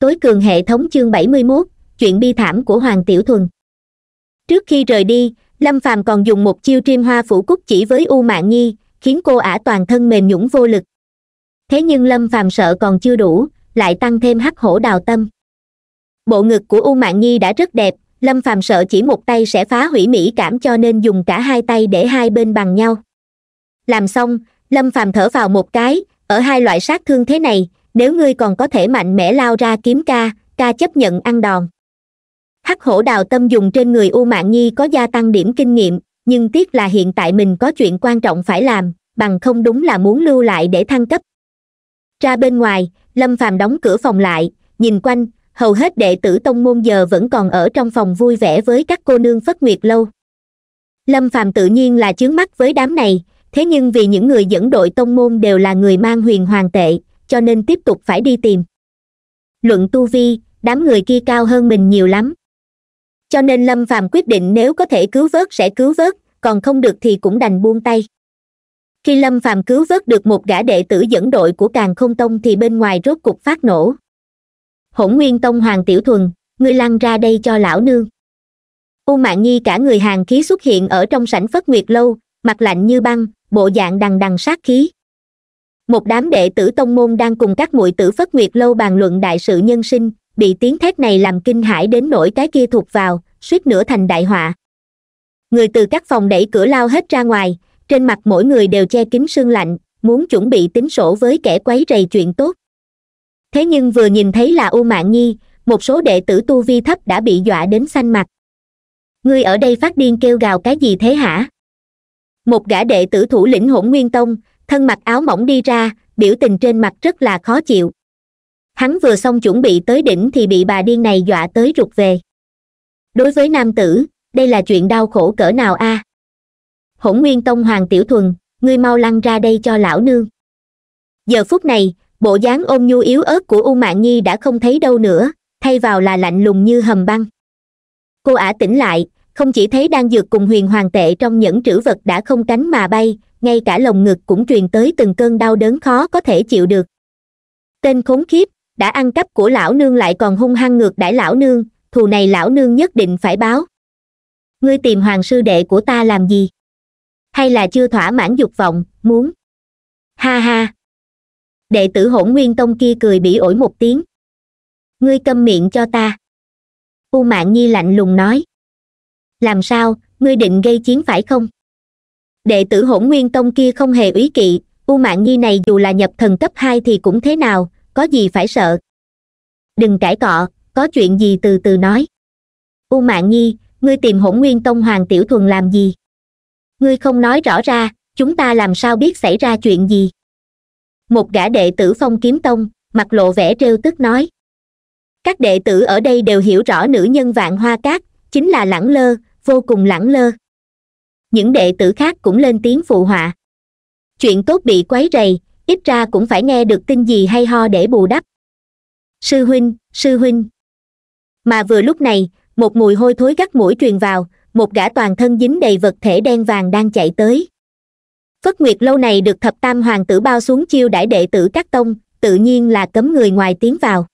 tối cường hệ thống chương bảy mươi mốt chuyện bi thảm của hoàng tiểu thuần trước khi rời đi lâm phàm còn dùng một chiêu triêm hoa phủ cúc chỉ với u mạng nhi khiến cô ả toàn thân mềm nhũng vô lực thế nhưng lâm phàm sợ còn chưa đủ lại tăng thêm hắc hổ đào tâm bộ ngực của u mạng nhi đã rất đẹp lâm phàm sợ chỉ một tay sẽ phá hủy mỹ cảm cho nên dùng cả hai tay để hai bên bằng nhau làm xong lâm phàm thở vào một cái ở hai loại sát thương thế này nếu ngươi còn có thể mạnh mẽ lao ra kiếm ca ca chấp nhận ăn đòn hắc hổ đào tâm dùng trên người u mạng nhi có gia tăng điểm kinh nghiệm nhưng tiếc là hiện tại mình có chuyện quan trọng phải làm bằng không đúng là muốn lưu lại để thăng cấp ra bên ngoài lâm phàm đóng cửa phòng lại nhìn quanh hầu hết đệ tử tông môn giờ vẫn còn ở trong phòng vui vẻ với các cô nương phất nguyệt lâu lâm phàm tự nhiên là chướng mắt với đám này thế nhưng vì những người dẫn đội tông môn đều là người mang huyền hoàng tệ cho nên tiếp tục phải đi tìm luận tu vi đám người kia cao hơn mình nhiều lắm cho nên lâm phàm quyết định nếu có thể cứu vớt sẽ cứu vớt còn không được thì cũng đành buông tay khi lâm phàm cứu vớt được một gã đệ tử dẫn đội của càng không tông thì bên ngoài rốt cục phát nổ hỗn nguyên tông hoàng tiểu thuần ngươi lăn ra đây cho lão nương u mạng nhi cả người hàng khí xuất hiện ở trong sảnh phất nguyệt lâu mặt lạnh như băng bộ dạng đằng đằng sát khí một đám đệ tử tông môn đang cùng các muội tử phất nguyệt lâu bàn luận đại sự nhân sinh bị tiếng thét này làm kinh hãi đến nỗi cái kia thuộc vào suýt nữa thành đại họa người từ các phòng đẩy cửa lao hết ra ngoài trên mặt mỗi người đều che kín sương lạnh muốn chuẩn bị tính sổ với kẻ quấy rầy chuyện tốt thế nhưng vừa nhìn thấy là u mạng nhi một số đệ tử tu vi thấp đã bị dọa đến xanh mặt ngươi ở đây phát điên kêu gào cái gì thế hả một gã đệ tử thủ lĩnh hỗn nguyên tông thân mặc áo mỏng đi ra biểu tình trên mặt rất là khó chịu hắn vừa xong chuẩn bị tới đỉnh thì bị bà điên này dọa tới rụt về đối với nam tử đây là chuyện đau khổ cỡ nào a à? hỗn nguyên tông hoàng tiểu thuần ngươi mau lăn ra đây cho lão nương giờ phút này bộ dáng ôm nhu yếu ớt của u mạng nhi đã không thấy đâu nữa thay vào là lạnh lùng như hầm băng cô ả tỉnh lại không chỉ thấy đang dược cùng huyền hoàng tệ trong những trữ vật đã không cánh mà bay ngay cả lồng ngực cũng truyền tới từng cơn đau đớn khó có thể chịu được tên khốn khiếp đã ăn cắp của lão nương lại còn hung hăng ngược đãi lão nương thù này lão nương nhất định phải báo ngươi tìm hoàng sư đệ của ta làm gì hay là chưa thỏa mãn dục vọng muốn ha ha đệ tử hỗn nguyên tông kia cười bị ổi một tiếng ngươi câm miệng cho ta u mạng nhi lạnh lùng nói làm sao ngươi định gây chiến phải không đệ tử hỗn nguyên tông kia không hề úy kỵ u mạng nhi này dù là nhập thần cấp hai thì cũng thế nào có gì phải sợ đừng cãi cọ có chuyện gì từ từ nói u mạng nhi ngươi tìm hỗn nguyên tông hoàng tiểu thuần làm gì ngươi không nói rõ ra chúng ta làm sao biết xảy ra chuyện gì một gã đệ tử phong kiếm tông mặt lộ vẻ trêu tức nói các đệ tử ở đây đều hiểu rõ nữ nhân vạn hoa cát chính là lẳng lơ vô cùng lẳng lơ những đệ tử khác cũng lên tiếng phụ họa chuyện tốt bị quấy rầy ít ra cũng phải nghe được tin gì hay ho để bù đắp sư huynh sư huynh mà vừa lúc này một mùi hôi thối gắt mũi truyền vào một gã toàn thân dính đầy vật thể đen vàng đang chạy tới phất nguyệt lâu này được thập tam hoàng tử bao xuống chiêu đãi đệ tử các tông tự nhiên là cấm người ngoài tiến vào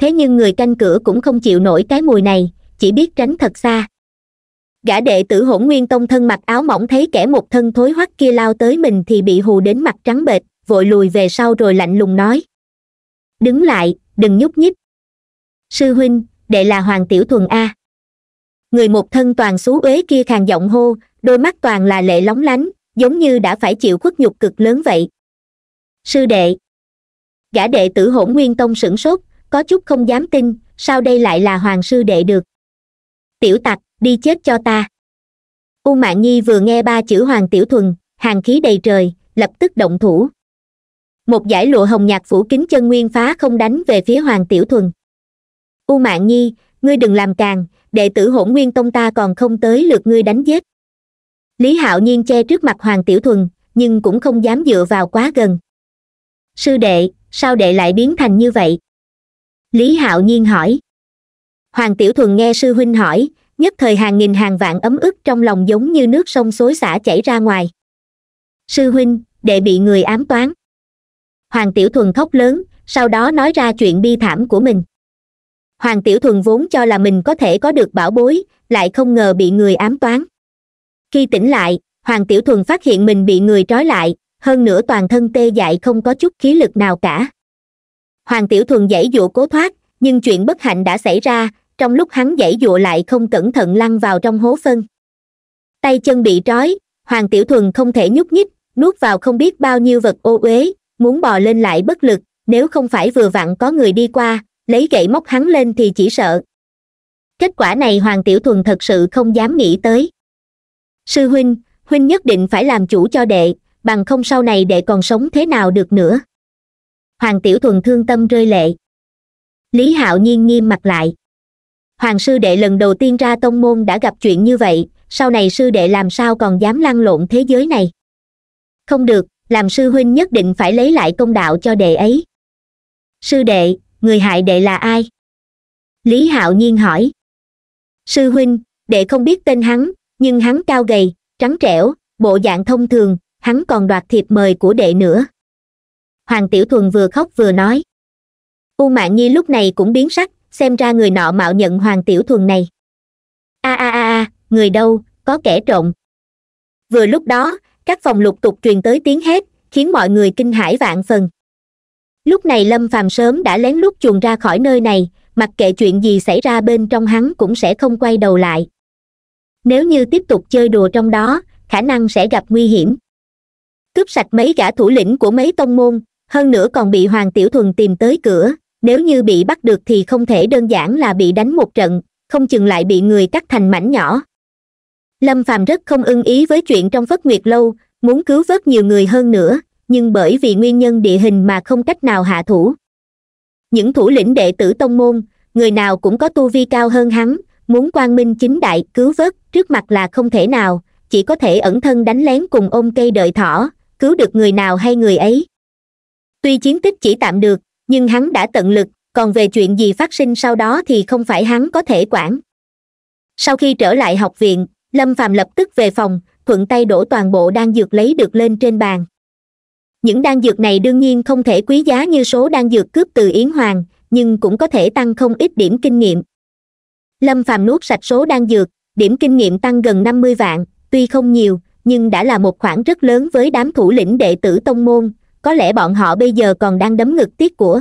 thế nhưng người canh cửa cũng không chịu nổi cái mùi này chỉ biết tránh thật xa gã đệ tử hỗn nguyên tông thân mặc áo mỏng thấy kẻ một thân thối hoắc kia lao tới mình thì bị hù đến mặt trắng bệch vội lùi về sau rồi lạnh lùng nói đứng lại đừng nhúc nhích sư huynh đệ là hoàng tiểu thuần a người một thân toàn xú uế kia khàn giọng hô đôi mắt toàn là lệ lóng lánh giống như đã phải chịu khuất nhục cực lớn vậy sư đệ gã đệ tử hỗn nguyên tông sửng sốt có chút không dám tin sao đây lại là hoàng sư đệ được tiểu tặc đi chết cho ta u mạng nhi vừa nghe ba chữ hoàng tiểu thuần hàng khí đầy trời lập tức động thủ một giải lụa hồng nhạt phủ kín chân nguyên phá không đánh về phía hoàng tiểu thuần u mạng nhi ngươi đừng làm càng đệ tử hỗn nguyên tông ta còn không tới lượt ngươi đánh giết lý hạo nhiên che trước mặt hoàng tiểu thuần nhưng cũng không dám dựa vào quá gần sư đệ sao đệ lại biến thành như vậy lý hạo nhiên hỏi hoàng tiểu thuần nghe sư huynh hỏi nhất thời hàng nghìn hàng vạn ấm ức trong lòng giống như nước sông xối xả chảy ra ngoài sư huynh đệ bị người ám toán hoàng tiểu thuần khóc lớn sau đó nói ra chuyện bi thảm của mình hoàng tiểu thuần vốn cho là mình có thể có được bảo bối lại không ngờ bị người ám toán khi tỉnh lại hoàng tiểu thuần phát hiện mình bị người trói lại hơn nữa toàn thân tê dại không có chút khí lực nào cả hoàng tiểu thuần dãy dụa cố thoát nhưng chuyện bất hạnh đã xảy ra trong lúc hắn giãy dụa lại không cẩn thận lăn vào trong hố phân tay chân bị trói hoàng tiểu thuần không thể nhúc nhích nuốt vào không biết bao nhiêu vật ô uế muốn bò lên lại bất lực nếu không phải vừa vặn có người đi qua lấy gậy móc hắn lên thì chỉ sợ kết quả này hoàng tiểu thuần thật sự không dám nghĩ tới sư huynh huynh nhất định phải làm chủ cho đệ bằng không sau này đệ còn sống thế nào được nữa hoàng tiểu thuần thương tâm rơi lệ lý hạo nhiên nghiêm mặt lại hoàng sư đệ lần đầu tiên ra tông môn đã gặp chuyện như vậy sau này sư đệ làm sao còn dám lăn lộn thế giới này không được làm sư huynh nhất định phải lấy lại công đạo cho đệ ấy sư đệ người hại đệ là ai lý hạo nhiên hỏi sư huynh đệ không biết tên hắn nhưng hắn cao gầy trắng trẻo bộ dạng thông thường hắn còn đoạt thiệp mời của đệ nữa hoàng tiểu thuần vừa khóc vừa nói u mạng nhi lúc này cũng biến sắc xem ra người nọ mạo nhận hoàng tiểu thuần này a a a người đâu có kẻ trộm vừa lúc đó các phòng lục tục truyền tới tiếng hét khiến mọi người kinh hãi vạn phần lúc này lâm phàm sớm đã lén lút chuồn ra khỏi nơi này mặc kệ chuyện gì xảy ra bên trong hắn cũng sẽ không quay đầu lại nếu như tiếp tục chơi đùa trong đó khả năng sẽ gặp nguy hiểm cướp sạch mấy gã thủ lĩnh của mấy tông môn hơn nữa còn bị hoàng tiểu thuần tìm tới cửa nếu như bị bắt được thì không thể đơn giản là bị đánh một trận không chừng lại bị người cắt thành mảnh nhỏ lâm phàm rất không ưng ý với chuyện trong phất nguyệt lâu muốn cứu vớt nhiều người hơn nữa nhưng bởi vì nguyên nhân địa hình mà không cách nào hạ thủ những thủ lĩnh đệ tử tông môn người nào cũng có tu vi cao hơn hắn muốn quang minh chính đại cứu vớt trước mặt là không thể nào chỉ có thể ẩn thân đánh lén cùng ôm cây đợi thỏ cứu được người nào hay người ấy tuy chiến tích chỉ tạm được nhưng hắn đã tận lực còn về chuyện gì phát sinh sau đó thì không phải hắn có thể quản sau khi trở lại học viện lâm phàm lập tức về phòng thuận tay đổ toàn bộ đan dược lấy được lên trên bàn những đan dược này đương nhiên không thể quý giá như số đan dược cướp từ yến hoàng nhưng cũng có thể tăng không ít điểm kinh nghiệm lâm phàm nuốt sạch số đan dược điểm kinh nghiệm tăng gần năm mươi vạn tuy không nhiều nhưng đã là một khoản rất lớn với đám thủ lĩnh đệ tử tông môn có lẽ bọn họ bây giờ còn đang đấm ngực tiếc của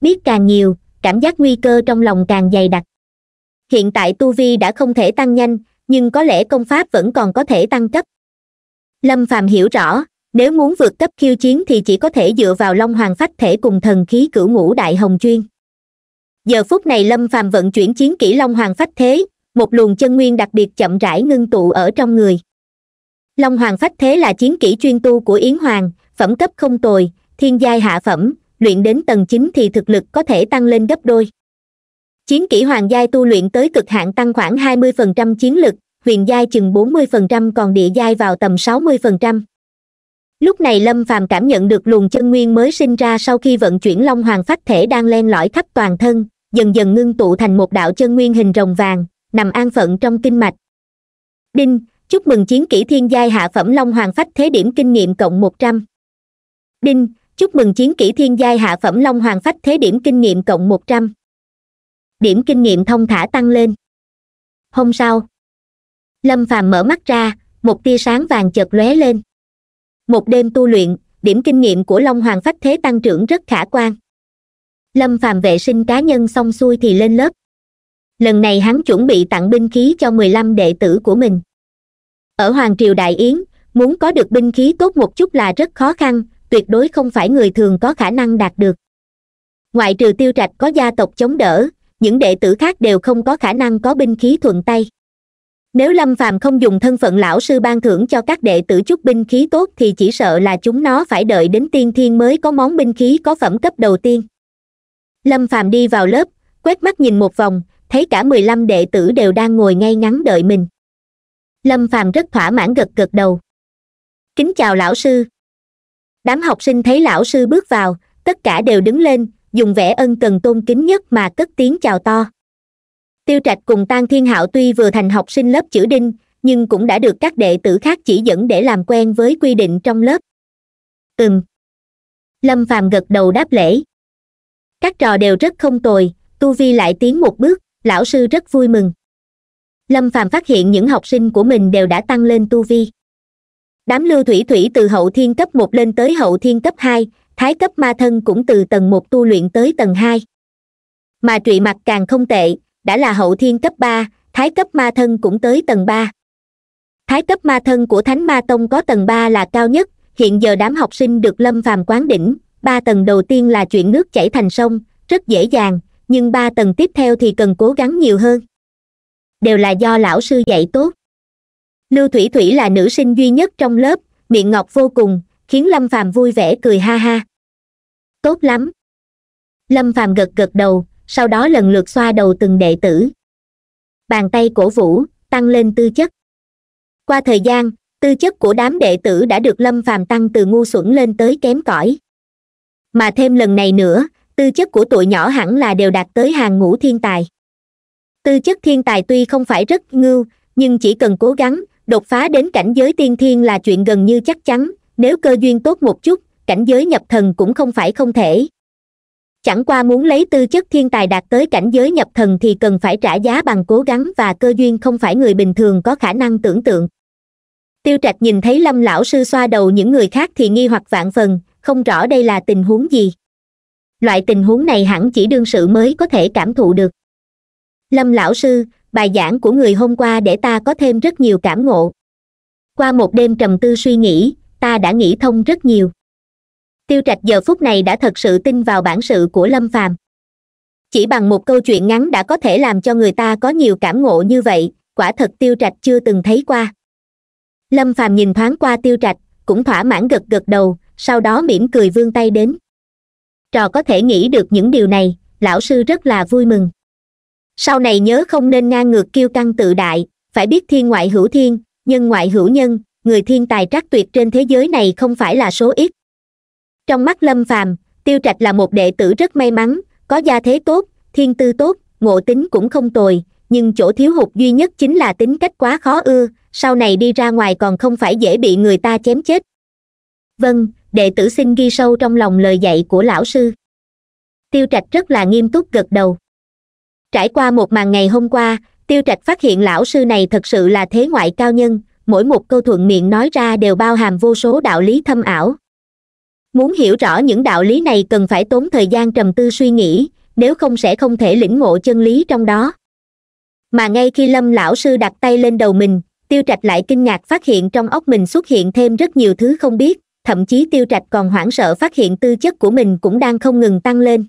biết càng nhiều cảm giác nguy cơ trong lòng càng dày đặc hiện tại tu vi đã không thể tăng nhanh nhưng có lẽ công pháp vẫn còn có thể tăng cấp lâm phàm hiểu rõ nếu muốn vượt cấp khiêu chiến thì chỉ có thể dựa vào long hoàng phách thể cùng thần khí cửu ngũ đại hồng chuyên giờ phút này lâm phàm vận chuyển chiến kỹ long hoàng phách thế một luồng chân nguyên đặc biệt chậm rãi ngưng tụ ở trong người long hoàng phách thế là chiến kỹ chuyên tu của yến hoàng phẩm cấp không tồi thiên giai hạ phẩm luyện đến tầng chín thì thực lực có thể tăng lên gấp đôi chiến kỹ hoàng giai tu luyện tới cực hạn tăng khoảng 20% chiến lực huyền giai chừng 40% còn địa giai vào tầm 60%. lúc này lâm phàm cảm nhận được luồng chân nguyên mới sinh ra sau khi vận chuyển long hoàng phát thể đang len lỏi khắp toàn thân dần dần ngưng tụ thành một đạo chân nguyên hình rồng vàng nằm an phận trong kinh mạch đinh chúc mừng chiến kỹ thiên giai hạ phẩm long hoàng phách thế điểm kinh nghiệm cộng một trăm đinh chúc mừng chiến kỹ thiên giai hạ phẩm long hoàng phách thế điểm kinh nghiệm cộng một trăm điểm kinh nghiệm thông thả tăng lên hôm sau lâm phàm mở mắt ra một tia sáng vàng chợt lóe lên một đêm tu luyện điểm kinh nghiệm của long hoàng phách thế tăng trưởng rất khả quan lâm phàm vệ sinh cá nhân xong xuôi thì lên lớp lần này hắn chuẩn bị tặng binh khí cho mười lăm đệ tử của mình ở hoàng triều đại yến muốn có được binh khí tốt một chút là rất khó khăn tuyệt đối không phải người thường có khả năng đạt được ngoại trừ tiêu trạch có gia tộc chống đỡ những đệ tử khác đều không có khả năng có binh khí thuận tay nếu lâm phàm không dùng thân phận lão sư ban thưởng cho các đệ tử chút binh khí tốt thì chỉ sợ là chúng nó phải đợi đến tiên thiên mới có món binh khí có phẩm cấp đầu tiên lâm phàm đi vào lớp quét mắt nhìn một vòng thấy cả mười lăm đệ tử đều đang ngồi ngay ngắn đợi mình lâm phàm rất thỏa mãn gật gật đầu kính chào lão sư đám học sinh thấy lão sư bước vào tất cả đều đứng lên dùng vẻ ân cần tôn kính nhất mà cất tiếng chào to tiêu trạch cùng tang thiên hạo tuy vừa thành học sinh lớp chữ đinh nhưng cũng đã được các đệ tử khác chỉ dẫn để làm quen với quy định trong lớp ừm lâm phàm gật đầu đáp lễ các trò đều rất không tồi tu vi lại tiến một bước lão sư rất vui mừng lâm phàm phát hiện những học sinh của mình đều đã tăng lên tu vi đám lưu thủy thủy từ hậu thiên cấp một lên tới hậu thiên cấp hai thái cấp ma thân cũng từ tầng một tu luyện tới tầng hai mà trụy mặt càng không tệ đã là hậu thiên cấp ba thái cấp ma thân cũng tới tầng ba thái cấp ma thân của thánh ma tông có tầng ba là cao nhất hiện giờ đám học sinh được lâm phàm quán đỉnh ba tầng đầu tiên là chuyện nước chảy thành sông rất dễ dàng nhưng ba tầng tiếp theo thì cần cố gắng nhiều hơn đều là do lão sư dạy tốt lưu thủy thủy là nữ sinh duy nhất trong lớp miệng ngọt vô cùng khiến lâm phàm vui vẻ cười ha ha tốt lắm lâm phàm gật gật đầu sau đó lần lượt xoa đầu từng đệ tử bàn tay cổ vũ tăng lên tư chất qua thời gian tư chất của đám đệ tử đã được lâm phàm tăng từ ngu xuẩn lên tới kém cỏi mà thêm lần này nữa tư chất của tụi nhỏ hẳn là đều đạt tới hàng ngũ thiên tài tư chất thiên tài tuy không phải rất ngưu nhưng chỉ cần cố gắng đột phá đến cảnh giới tiên thiên là chuyện gần như chắc chắn nếu cơ duyên tốt một chút cảnh giới nhập thần cũng không phải không thể chẳng qua muốn lấy tư chất thiên tài đạt tới cảnh giới nhập thần thì cần phải trả giá bằng cố gắng và cơ duyên không phải người bình thường có khả năng tưởng tượng tiêu trạch nhìn thấy lâm lão sư xoa đầu những người khác thì nghi hoặc vạn phần không rõ đây là tình huống gì loại tình huống này hẳn chỉ đương sự mới có thể cảm thụ được lâm lão sư bài giảng của người hôm qua để ta có thêm rất nhiều cảm ngộ qua một đêm trầm tư suy nghĩ ta đã nghĩ thông rất nhiều tiêu trạch giờ phút này đã thật sự tin vào bản sự của lâm phàm chỉ bằng một câu chuyện ngắn đã có thể làm cho người ta có nhiều cảm ngộ như vậy quả thật tiêu trạch chưa từng thấy qua lâm phàm nhìn thoáng qua tiêu trạch cũng thỏa mãn gật gật đầu sau đó mỉm cười vươn tay đến trò có thể nghĩ được những điều này lão sư rất là vui mừng sau này nhớ không nên ngang ngược kiêu căng tự đại phải biết thiên ngoại hữu thiên nhân ngoại hữu nhân người thiên tài trắc tuyệt trên thế giới này không phải là số ít trong mắt lâm phàm tiêu trạch là một đệ tử rất may mắn có gia thế tốt thiên tư tốt ngộ tính cũng không tồi nhưng chỗ thiếu hụt duy nhất chính là tính cách quá khó ưa sau này đi ra ngoài còn không phải dễ bị người ta chém chết vâng đệ tử xin ghi sâu trong lòng lời dạy của lão sư tiêu trạch rất là nghiêm túc gật đầu trải qua một màn ngày hôm qua tiêu trạch phát hiện lão sư này thật sự là thế ngoại cao nhân mỗi một câu thuận miệng nói ra đều bao hàm vô số đạo lý thâm ảo muốn hiểu rõ những đạo lý này cần phải tốn thời gian trầm tư suy nghĩ nếu không sẽ không thể lĩnh ngộ chân lý trong đó mà ngay khi lâm lão sư đặt tay lên đầu mình tiêu trạch lại kinh ngạc phát hiện trong óc mình xuất hiện thêm rất nhiều thứ không biết thậm chí tiêu trạch còn hoảng sợ phát hiện tư chất của mình cũng đang không ngừng tăng lên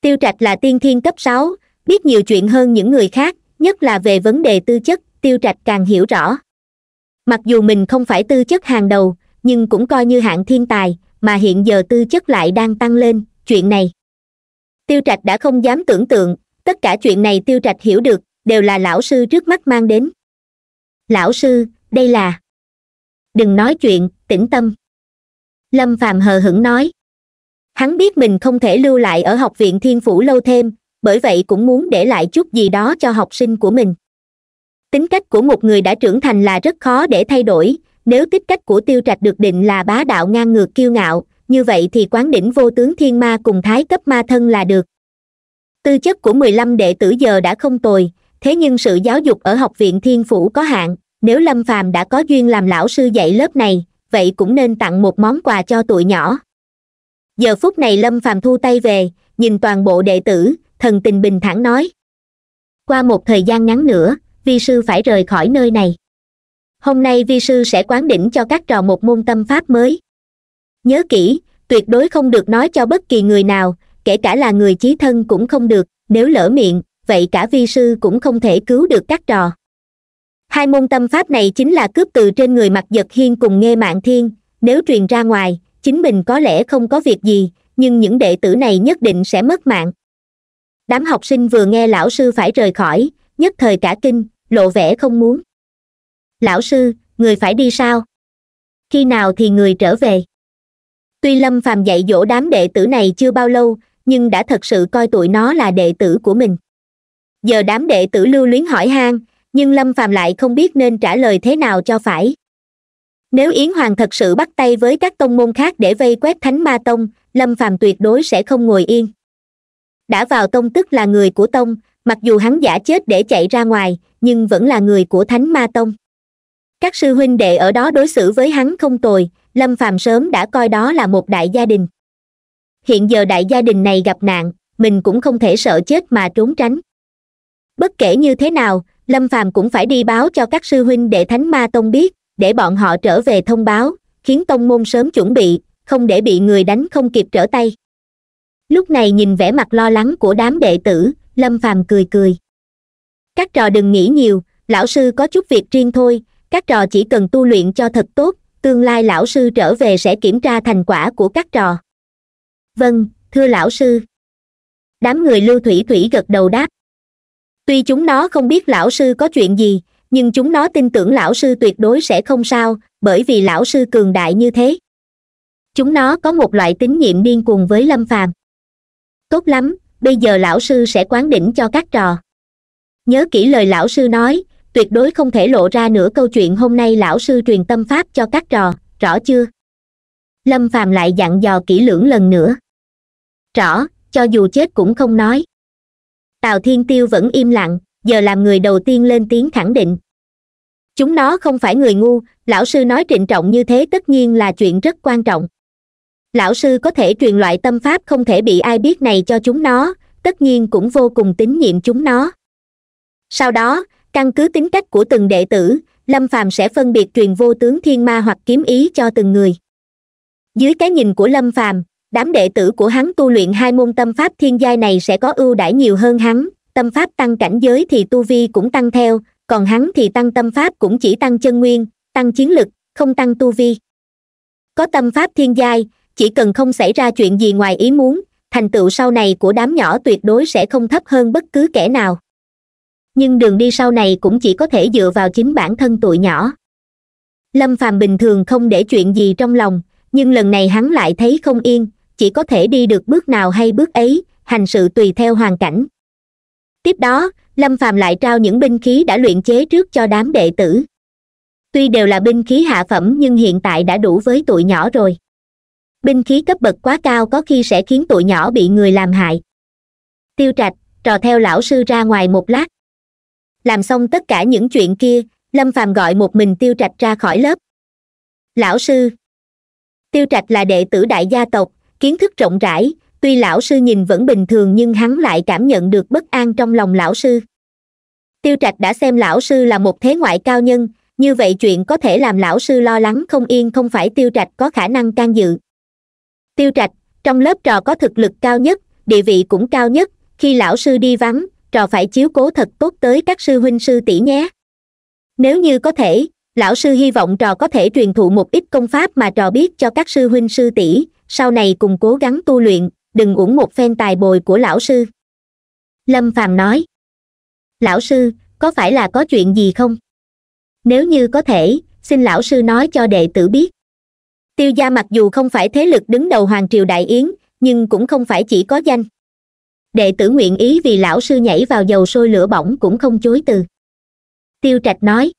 tiêu trạch là tiên thiên cấp sáu biết nhiều chuyện hơn những người khác nhất là về vấn đề tư chất tiêu trạch càng hiểu rõ mặc dù mình không phải tư chất hàng đầu nhưng cũng coi như hạng thiên tài mà hiện giờ tư chất lại đang tăng lên chuyện này tiêu trạch đã không dám tưởng tượng tất cả chuyện này tiêu trạch hiểu được đều là lão sư trước mắt mang đến lão sư đây là đừng nói chuyện tĩnh tâm lâm phàm hờ hững nói hắn biết mình không thể lưu lại ở học viện thiên phủ lâu thêm bởi vậy cũng muốn để lại chút gì đó cho học sinh của mình tính cách của một người đã trưởng thành là rất khó để thay đổi nếu tích cách của tiêu trạch được định là bá đạo ngang ngược kiêu ngạo như vậy thì quán đỉnh vô tướng thiên ma cùng thái cấp ma thân là được tư chất của mười lăm đệ tử giờ đã không tồi thế nhưng sự giáo dục ở học viện thiên phủ có hạn nếu lâm phàm đã có duyên làm lão sư dạy lớp này vậy cũng nên tặng một món quà cho tụi nhỏ giờ phút này lâm phàm thu tay về nhìn toàn bộ đệ tử thần tình bình thản nói qua một thời gian ngắn nữa vi sư phải rời khỏi nơi này hôm nay vi sư sẽ quán đỉnh cho các trò một môn tâm pháp mới nhớ kỹ tuyệt đối không được nói cho bất kỳ người nào kể cả là người chí thân cũng không được nếu lỡ miệng vậy cả vi sư cũng không thể cứu được các trò hai môn tâm pháp này chính là cướp từ trên người mặt giật hiên cùng nghe mạng thiên nếu truyền ra ngoài chính mình có lẽ không có việc gì nhưng những đệ tử này nhất định sẽ mất mạng đám học sinh vừa nghe lão sư phải rời khỏi nhất thời cả kinh lộ vẻ không muốn lão sư người phải đi sao khi nào thì người trở về tuy lâm phàm dạy dỗ đám đệ tử này chưa bao lâu nhưng đã thật sự coi tụi nó là đệ tử của mình giờ đám đệ tử lưu luyến hỏi han nhưng lâm phàm lại không biết nên trả lời thế nào cho phải nếu yến hoàng thật sự bắt tay với các tông môn khác để vây quét thánh ma tông lâm phàm tuyệt đối sẽ không ngồi yên đã vào tông tức là người của tông mặc dù hắn giả chết để chạy ra ngoài nhưng vẫn là người của thánh ma tông các sư huynh đệ ở đó đối xử với hắn không tồi lâm phàm sớm đã coi đó là một đại gia đình hiện giờ đại gia đình này gặp nạn mình cũng không thể sợ chết mà trốn tránh bất kể như thế nào lâm phàm cũng phải đi báo cho các sư huynh đệ thánh ma tông biết để bọn họ trở về thông báo khiến tông môn sớm chuẩn bị không để bị người đánh không kịp trở tay lúc này nhìn vẻ mặt lo lắng của đám đệ tử lâm phàm cười cười các trò đừng nghĩ nhiều lão sư có chút việc riêng thôi các trò chỉ cần tu luyện cho thật tốt tương lai lão sư trở về sẽ kiểm tra thành quả của các trò vâng thưa lão sư đám người lưu thủy thủy gật đầu đáp tuy chúng nó không biết lão sư có chuyện gì nhưng chúng nó tin tưởng lão sư tuyệt đối sẽ không sao bởi vì lão sư cường đại như thế chúng nó có một loại tín nhiệm điên cuồng với lâm phàm tốt lắm bây giờ lão sư sẽ quán đỉnh cho các trò nhớ kỹ lời lão sư nói tuyệt đối không thể lộ ra nửa câu chuyện hôm nay lão sư truyền tâm pháp cho các trò rõ chưa lâm phàm lại dặn dò kỹ lưỡng lần nữa rõ cho dù chết cũng không nói tào thiên tiêu vẫn im lặng giờ làm người đầu tiên lên tiếng khẳng định chúng nó không phải người ngu lão sư nói trịnh trọng như thế tất nhiên là chuyện rất quan trọng lão sư có thể truyền loại tâm pháp không thể bị ai biết này cho chúng nó tất nhiên cũng vô cùng tín nhiệm chúng nó sau đó căn cứ tính cách của từng đệ tử lâm phàm sẽ phân biệt truyền vô tướng thiên ma hoặc kiếm ý cho từng người dưới cái nhìn của lâm phàm đám đệ tử của hắn tu luyện hai môn tâm pháp thiên giai này sẽ có ưu đãi nhiều hơn hắn tâm pháp tăng cảnh giới thì tu vi cũng tăng theo còn hắn thì tăng tâm pháp cũng chỉ tăng chân nguyên tăng chiến lực không tăng tu vi có tâm pháp thiên giai chỉ cần không xảy ra chuyện gì ngoài ý muốn thành tựu sau này của đám nhỏ tuyệt đối sẽ không thấp hơn bất cứ kẻ nào nhưng đường đi sau này cũng chỉ có thể dựa vào chính bản thân tụi nhỏ lâm phàm bình thường không để chuyện gì trong lòng nhưng lần này hắn lại thấy không yên chỉ có thể đi được bước nào hay bước ấy hành sự tùy theo hoàn cảnh tiếp đó lâm phàm lại trao những binh khí đã luyện chế trước cho đám đệ tử tuy đều là binh khí hạ phẩm nhưng hiện tại đã đủ với tụi nhỏ rồi binh khí cấp bậc quá cao có khi sẽ khiến tụi nhỏ bị người làm hại tiêu trạch trò theo lão sư ra ngoài một lát làm xong tất cả những chuyện kia lâm phàm gọi một mình tiêu trạch ra khỏi lớp lão sư tiêu trạch là đệ tử đại gia tộc kiến thức rộng rãi tuy lão sư nhìn vẫn bình thường nhưng hắn lại cảm nhận được bất an trong lòng lão sư tiêu trạch đã xem lão sư là một thế ngoại cao nhân như vậy chuyện có thể làm lão sư lo lắng không yên không phải tiêu trạch có khả năng can dự tiêu trạch trong lớp trò có thực lực cao nhất địa vị cũng cao nhất khi lão sư đi vắng trò phải chiếu cố thật tốt tới các sư huynh sư tỷ nhé nếu như có thể lão sư hy vọng trò có thể truyền thụ một ít công pháp mà trò biết cho các sư huynh sư tỷ sau này cùng cố gắng tu luyện đừng uổng một phen tài bồi của lão sư lâm phàm nói lão sư có phải là có chuyện gì không nếu như có thể xin lão sư nói cho đệ tử biết tiêu gia mặc dù không phải thế lực đứng đầu hoàng triều đại yến nhưng cũng không phải chỉ có danh đệ tử nguyện ý vì lão sư nhảy vào dầu sôi lửa bỏng cũng không chối từ tiêu trạch nói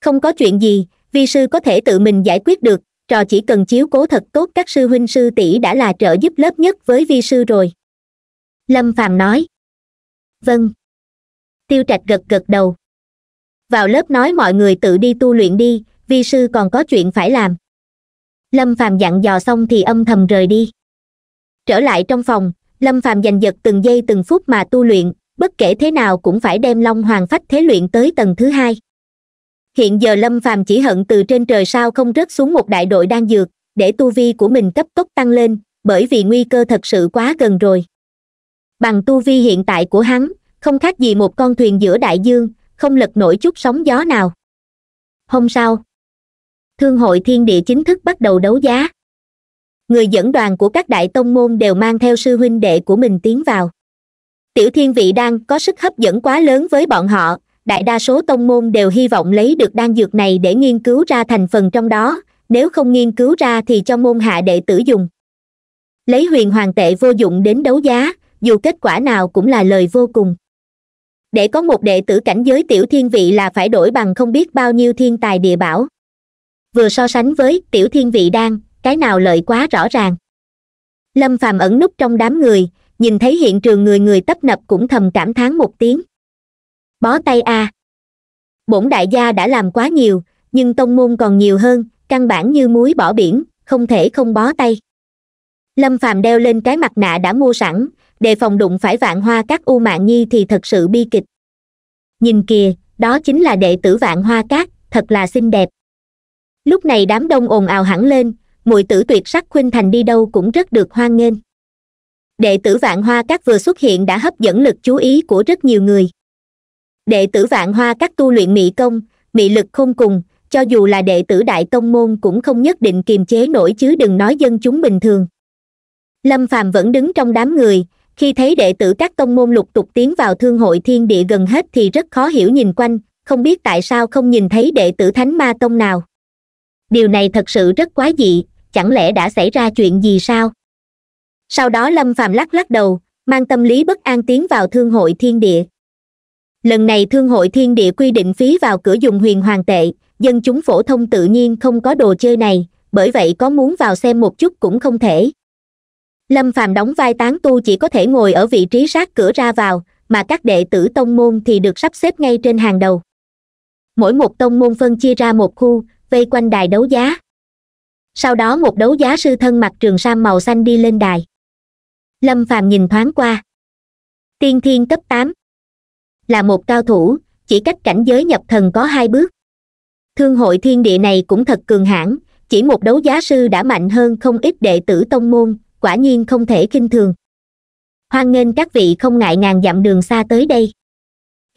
không có chuyện gì vi sư có thể tự mình giải quyết được trò chỉ cần chiếu cố thật tốt các sư huynh sư tỷ đã là trợ giúp lớp nhất với vi sư rồi lâm phàm nói vâng tiêu trạch gật gật đầu vào lớp nói mọi người tự đi tu luyện đi vi sư còn có chuyện phải làm lâm phàm dặn dò xong thì âm thầm rời đi trở lại trong phòng lâm phàm giành giật từng giây từng phút mà tu luyện bất kể thế nào cũng phải đem long hoàng phách thế luyện tới tầng thứ hai hiện giờ lâm phàm chỉ hận từ trên trời sao không rớt xuống một đại đội đang dược để tu vi của mình cấp tốc tăng lên bởi vì nguy cơ thật sự quá gần rồi bằng tu vi hiện tại của hắn không khác gì một con thuyền giữa đại dương không lật nổi chút sóng gió nào hôm sau thương hội thiên địa chính thức bắt đầu đấu giá người dẫn đoàn của các đại tông môn đều mang theo sư huynh đệ của mình tiến vào tiểu thiên vị đang có sức hấp dẫn quá lớn với bọn họ đại đa số tông môn đều hy vọng lấy được đan dược này để nghiên cứu ra thành phần trong đó nếu không nghiên cứu ra thì cho môn hạ đệ tử dùng lấy huyền hoàng tệ vô dụng đến đấu giá dù kết quả nào cũng là lời vô cùng để có một đệ tử cảnh giới tiểu thiên vị là phải đổi bằng không biết bao nhiêu thiên tài địa bảo vừa so sánh với tiểu thiên vị đan cái nào lợi quá rõ ràng lâm phàm ẩn nút trong đám người nhìn thấy hiện trường người người tấp nập cũng thầm cảm thán một tiếng bó tay a à. bổn đại gia đã làm quá nhiều nhưng tông môn còn nhiều hơn căn bản như muối bỏ biển không thể không bó tay lâm phàm đeo lên cái mặt nạ đã mua sẵn đề phòng đụng phải vạn hoa các u mạng nhi thì thật sự bi kịch nhìn kìa đó chính là đệ tử vạn hoa cát thật là xinh đẹp lúc này đám đông ồn ào hẳn lên mùi tử tuyệt sắc khuynh thành đi đâu cũng rất được hoan nghênh đệ tử vạn hoa cát vừa xuất hiện đã hấp dẫn lực chú ý của rất nhiều người đệ tử vạn hoa các tu luyện mị công mị lực không cùng cho dù là đệ tử đại tông môn cũng không nhất định kiềm chế nổi chứ đừng nói dân chúng bình thường lâm phàm vẫn đứng trong đám người khi thấy đệ tử các tông môn lục tục tiến vào thương hội thiên địa gần hết thì rất khó hiểu nhìn quanh không biết tại sao không nhìn thấy đệ tử thánh ma tông nào điều này thật sự rất quá dị chẳng lẽ đã xảy ra chuyện gì sao sau đó lâm phàm lắc lắc đầu mang tâm lý bất an tiến vào thương hội thiên địa lần này thương hội thiên địa quy định phí vào cửa dùng huyền hoàng tệ dân chúng phổ thông tự nhiên không có đồ chơi này bởi vậy có muốn vào xem một chút cũng không thể lâm phàm đóng vai tán tu chỉ có thể ngồi ở vị trí sát cửa ra vào mà các đệ tử tông môn thì được sắp xếp ngay trên hàng đầu mỗi một tông môn phân chia ra một khu vây quanh đài đấu giá sau đó một đấu giá sư thân mặc trường sam màu xanh đi lên đài lâm phàm nhìn thoáng qua tiên thiên cấp tám là một cao thủ chỉ cách cảnh giới nhập thần có hai bước thương hội thiên địa này cũng thật cường hãn chỉ một đấu giá sư đã mạnh hơn không ít đệ tử tông môn quả nhiên không thể kinh thường hoan nghênh các vị không ngại ngàn dặm đường xa tới đây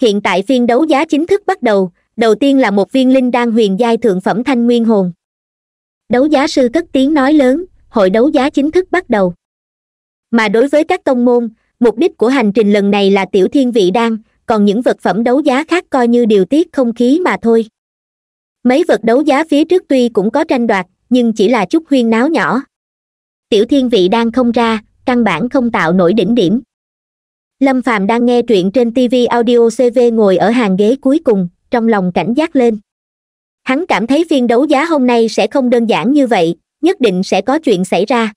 hiện tại phiên đấu giá chính thức bắt đầu đầu tiên là một viên linh đan huyền giai thượng phẩm thanh nguyên hồn đấu giá sư cất tiếng nói lớn hội đấu giá chính thức bắt đầu mà đối với các tông môn mục đích của hành trình lần này là tiểu thiên vị đan còn những vật phẩm đấu giá khác coi như điều tiết không khí mà thôi mấy vật đấu giá phía trước tuy cũng có tranh đoạt nhưng chỉ là chút huyên náo nhỏ tiểu thiên vị đang không ra căn bản không tạo nổi đỉnh điểm lâm phàm đang nghe truyện trên tv audio cv ngồi ở hàng ghế cuối cùng trong lòng cảnh giác lên hắn cảm thấy phiên đấu giá hôm nay sẽ không đơn giản như vậy nhất định sẽ có chuyện xảy ra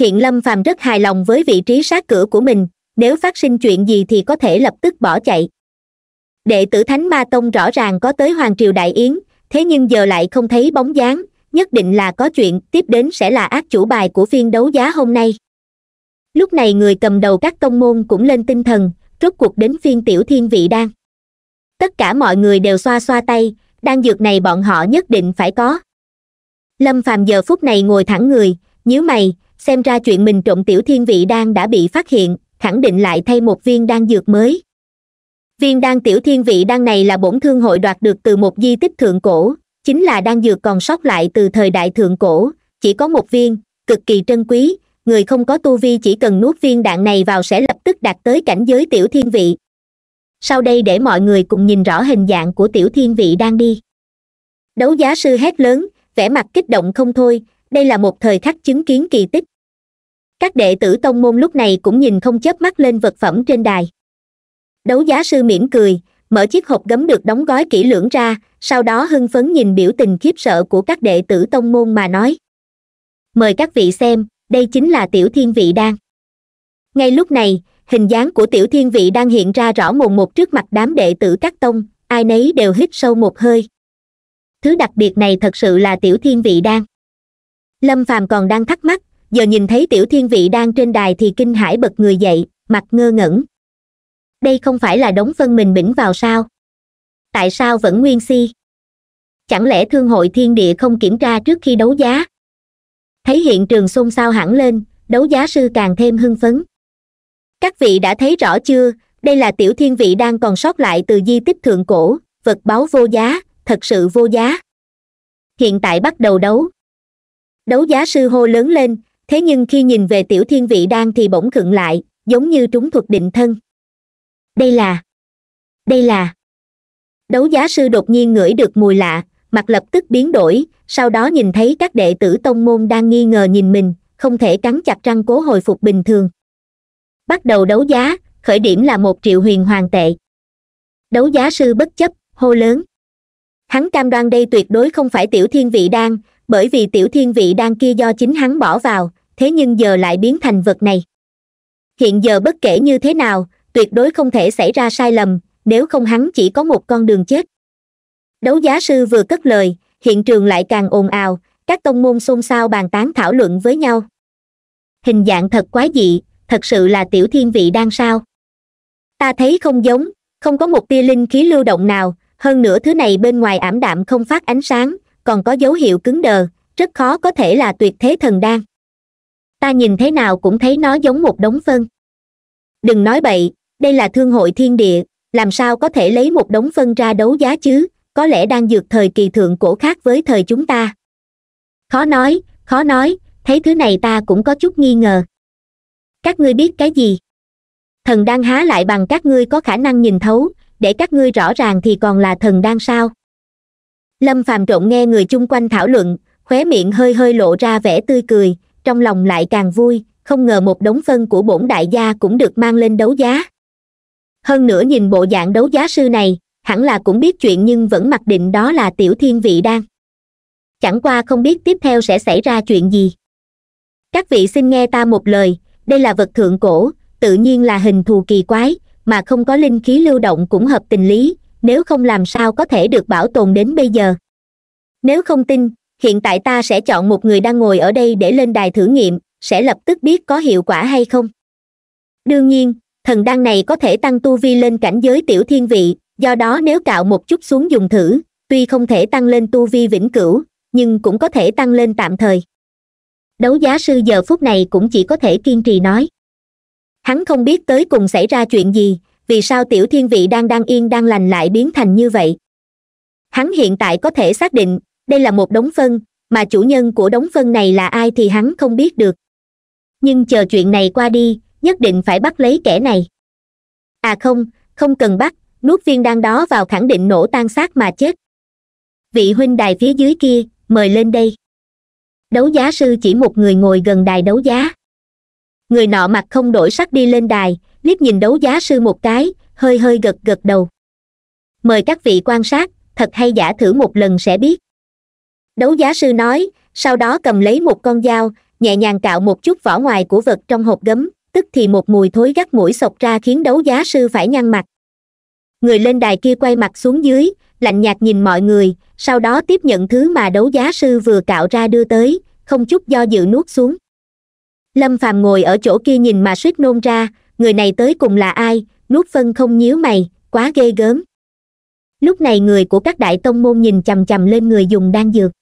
hiện lâm phàm rất hài lòng với vị trí sát cửa của mình nếu phát sinh chuyện gì thì có thể lập tức bỏ chạy đệ tử thánh ma tông rõ ràng có tới hoàng triều đại yến thế nhưng giờ lại không thấy bóng dáng nhất định là có chuyện tiếp đến sẽ là ác chủ bài của phiên đấu giá hôm nay lúc này người cầm đầu các công môn cũng lên tinh thần rốt cuộc đến phiên tiểu thiên vị đan tất cả mọi người đều xoa xoa tay đan dược này bọn họ nhất định phải có lâm phàm giờ phút này ngồi thẳng người nhíu mày xem ra chuyện mình trộm tiểu thiên vị đan đã bị phát hiện khẳng định lại thay một viên đan dược mới viên đan tiểu thiên vị đan này là bổn thương hội đoạt được từ một di tích thượng cổ chính là đan dược còn sót lại từ thời đại thượng cổ chỉ có một viên cực kỳ trân quý người không có tu vi chỉ cần nuốt viên đạn này vào sẽ lập tức đạt tới cảnh giới tiểu thiên vị sau đây để mọi người cùng nhìn rõ hình dạng của tiểu thiên vị đang đi đấu giá sư hét lớn vẻ mặt kích động không thôi đây là một thời khắc chứng kiến kỳ tích các đệ tử tông môn lúc này cũng nhìn không chớp mắt lên vật phẩm trên đài đấu giá sư mỉm cười mở chiếc hộp gấm được đóng gói kỹ lưỡng ra sau đó hưng phấn nhìn biểu tình khiếp sợ của các đệ tử tông môn mà nói mời các vị xem đây chính là tiểu thiên vị đan ngay lúc này hình dáng của tiểu thiên vị đang hiện ra rõ mồn một trước mặt đám đệ tử các tông ai nấy đều hít sâu một hơi thứ đặc biệt này thật sự là tiểu thiên vị đan lâm phàm còn đang thắc mắc giờ nhìn thấy tiểu thiên vị đang trên đài thì kinh hãi bật người dậy mặt ngơ ngẩn đây không phải là đống phân mình bỉnh vào sao tại sao vẫn nguyên si chẳng lẽ thương hội thiên địa không kiểm tra trước khi đấu giá thấy hiện trường xôn xao hẳn lên đấu giá sư càng thêm hưng phấn các vị đã thấy rõ chưa đây là tiểu thiên vị đang còn sót lại từ di tích thượng cổ vật báu vô giá thật sự vô giá hiện tại bắt đầu đấu đấu giá sư hô lớn lên thế nhưng khi nhìn về tiểu thiên vị đan thì bỗng khựng lại giống như trúng thuật định thân đây là đây là đấu giá sư đột nhiên ngửi được mùi lạ mặt lập tức biến đổi sau đó nhìn thấy các đệ tử tông môn đang nghi ngờ nhìn mình không thể cắn chặt răng cố hồi phục bình thường bắt đầu đấu giá khởi điểm là một triệu huyền hoàng tệ đấu giá sư bất chấp hô lớn hắn cam đoan đây tuyệt đối không phải tiểu thiên vị đan bởi vì tiểu thiên vị đan kia do chính hắn bỏ vào thế nhưng giờ lại biến thành vật này hiện giờ bất kể như thế nào tuyệt đối không thể xảy ra sai lầm nếu không hắn chỉ có một con đường chết đấu giá sư vừa cất lời hiện trường lại càng ồn ào các tông môn xôn xao bàn tán thảo luận với nhau hình dạng thật quá dị thật sự là tiểu thiên vị đang sao ta thấy không giống không có một tia linh khí lưu động nào hơn nữa thứ này bên ngoài ảm đạm không phát ánh sáng còn có dấu hiệu cứng đờ rất khó có thể là tuyệt thế thần đan ta nhìn thế nào cũng thấy nó giống một đống phân đừng nói bậy đây là thương hội thiên địa làm sao có thể lấy một đống phân ra đấu giá chứ có lẽ đang dược thời kỳ thượng cổ khác với thời chúng ta khó nói khó nói thấy thứ này ta cũng có chút nghi ngờ các ngươi biết cái gì thần đang há lại bằng các ngươi có khả năng nhìn thấu để các ngươi rõ ràng thì còn là thần đang sao lâm phàm trộn nghe người chung quanh thảo luận khóe miệng hơi hơi lộ ra vẻ tươi cười trong lòng lại càng vui không ngờ một đống phân của bổn đại gia cũng được mang lên đấu giá hơn nữa nhìn bộ dạng đấu giá sư này hẳn là cũng biết chuyện nhưng vẫn mặc định đó là tiểu thiên vị đang chẳng qua không biết tiếp theo sẽ xảy ra chuyện gì các vị xin nghe ta một lời đây là vật thượng cổ tự nhiên là hình thù kỳ quái mà không có linh khí lưu động cũng hợp tình lý nếu không làm sao có thể được bảo tồn đến bây giờ nếu không tin hiện tại ta sẽ chọn một người đang ngồi ở đây để lên đài thử nghiệm sẽ lập tức biết có hiệu quả hay không đương nhiên thần đăng này có thể tăng tu vi lên cảnh giới tiểu thiên vị do đó nếu cạo một chút xuống dùng thử tuy không thể tăng lên tu vi vĩnh cửu nhưng cũng có thể tăng lên tạm thời đấu giá sư giờ phút này cũng chỉ có thể kiên trì nói hắn không biết tới cùng xảy ra chuyện gì vì sao tiểu thiên vị đang đang yên đang lành lại biến thành như vậy hắn hiện tại có thể xác định đây là một đống phân mà chủ nhân của đống phân này là ai thì hắn không biết được nhưng chờ chuyện này qua đi nhất định phải bắt lấy kẻ này à không không cần bắt nuốt viên đan đó vào khẳng định nổ tan xác mà chết vị huynh đài phía dưới kia mời lên đây đấu giá sư chỉ một người ngồi gần đài đấu giá người nọ mặt không đổi sắc đi lên đài liếc nhìn đấu giá sư một cái hơi hơi gật gật đầu mời các vị quan sát thật hay giả thử một lần sẽ biết đấu giá sư nói sau đó cầm lấy một con dao nhẹ nhàng cạo một chút vỏ ngoài của vật trong hộp gấm tức thì một mùi thối gắt mũi sộc ra khiến đấu giá sư phải nhăn mặt người lên đài kia quay mặt xuống dưới lạnh nhạt nhìn mọi người sau đó tiếp nhận thứ mà đấu giá sư vừa cạo ra đưa tới không chút do dự nuốt xuống lâm phàm ngồi ở chỗ kia nhìn mà suýt nôn ra người này tới cùng là ai nuốt phân không nhíu mày quá ghê gớm lúc này người của các đại tông môn nhìn chằm chằm lên người dùng đan dược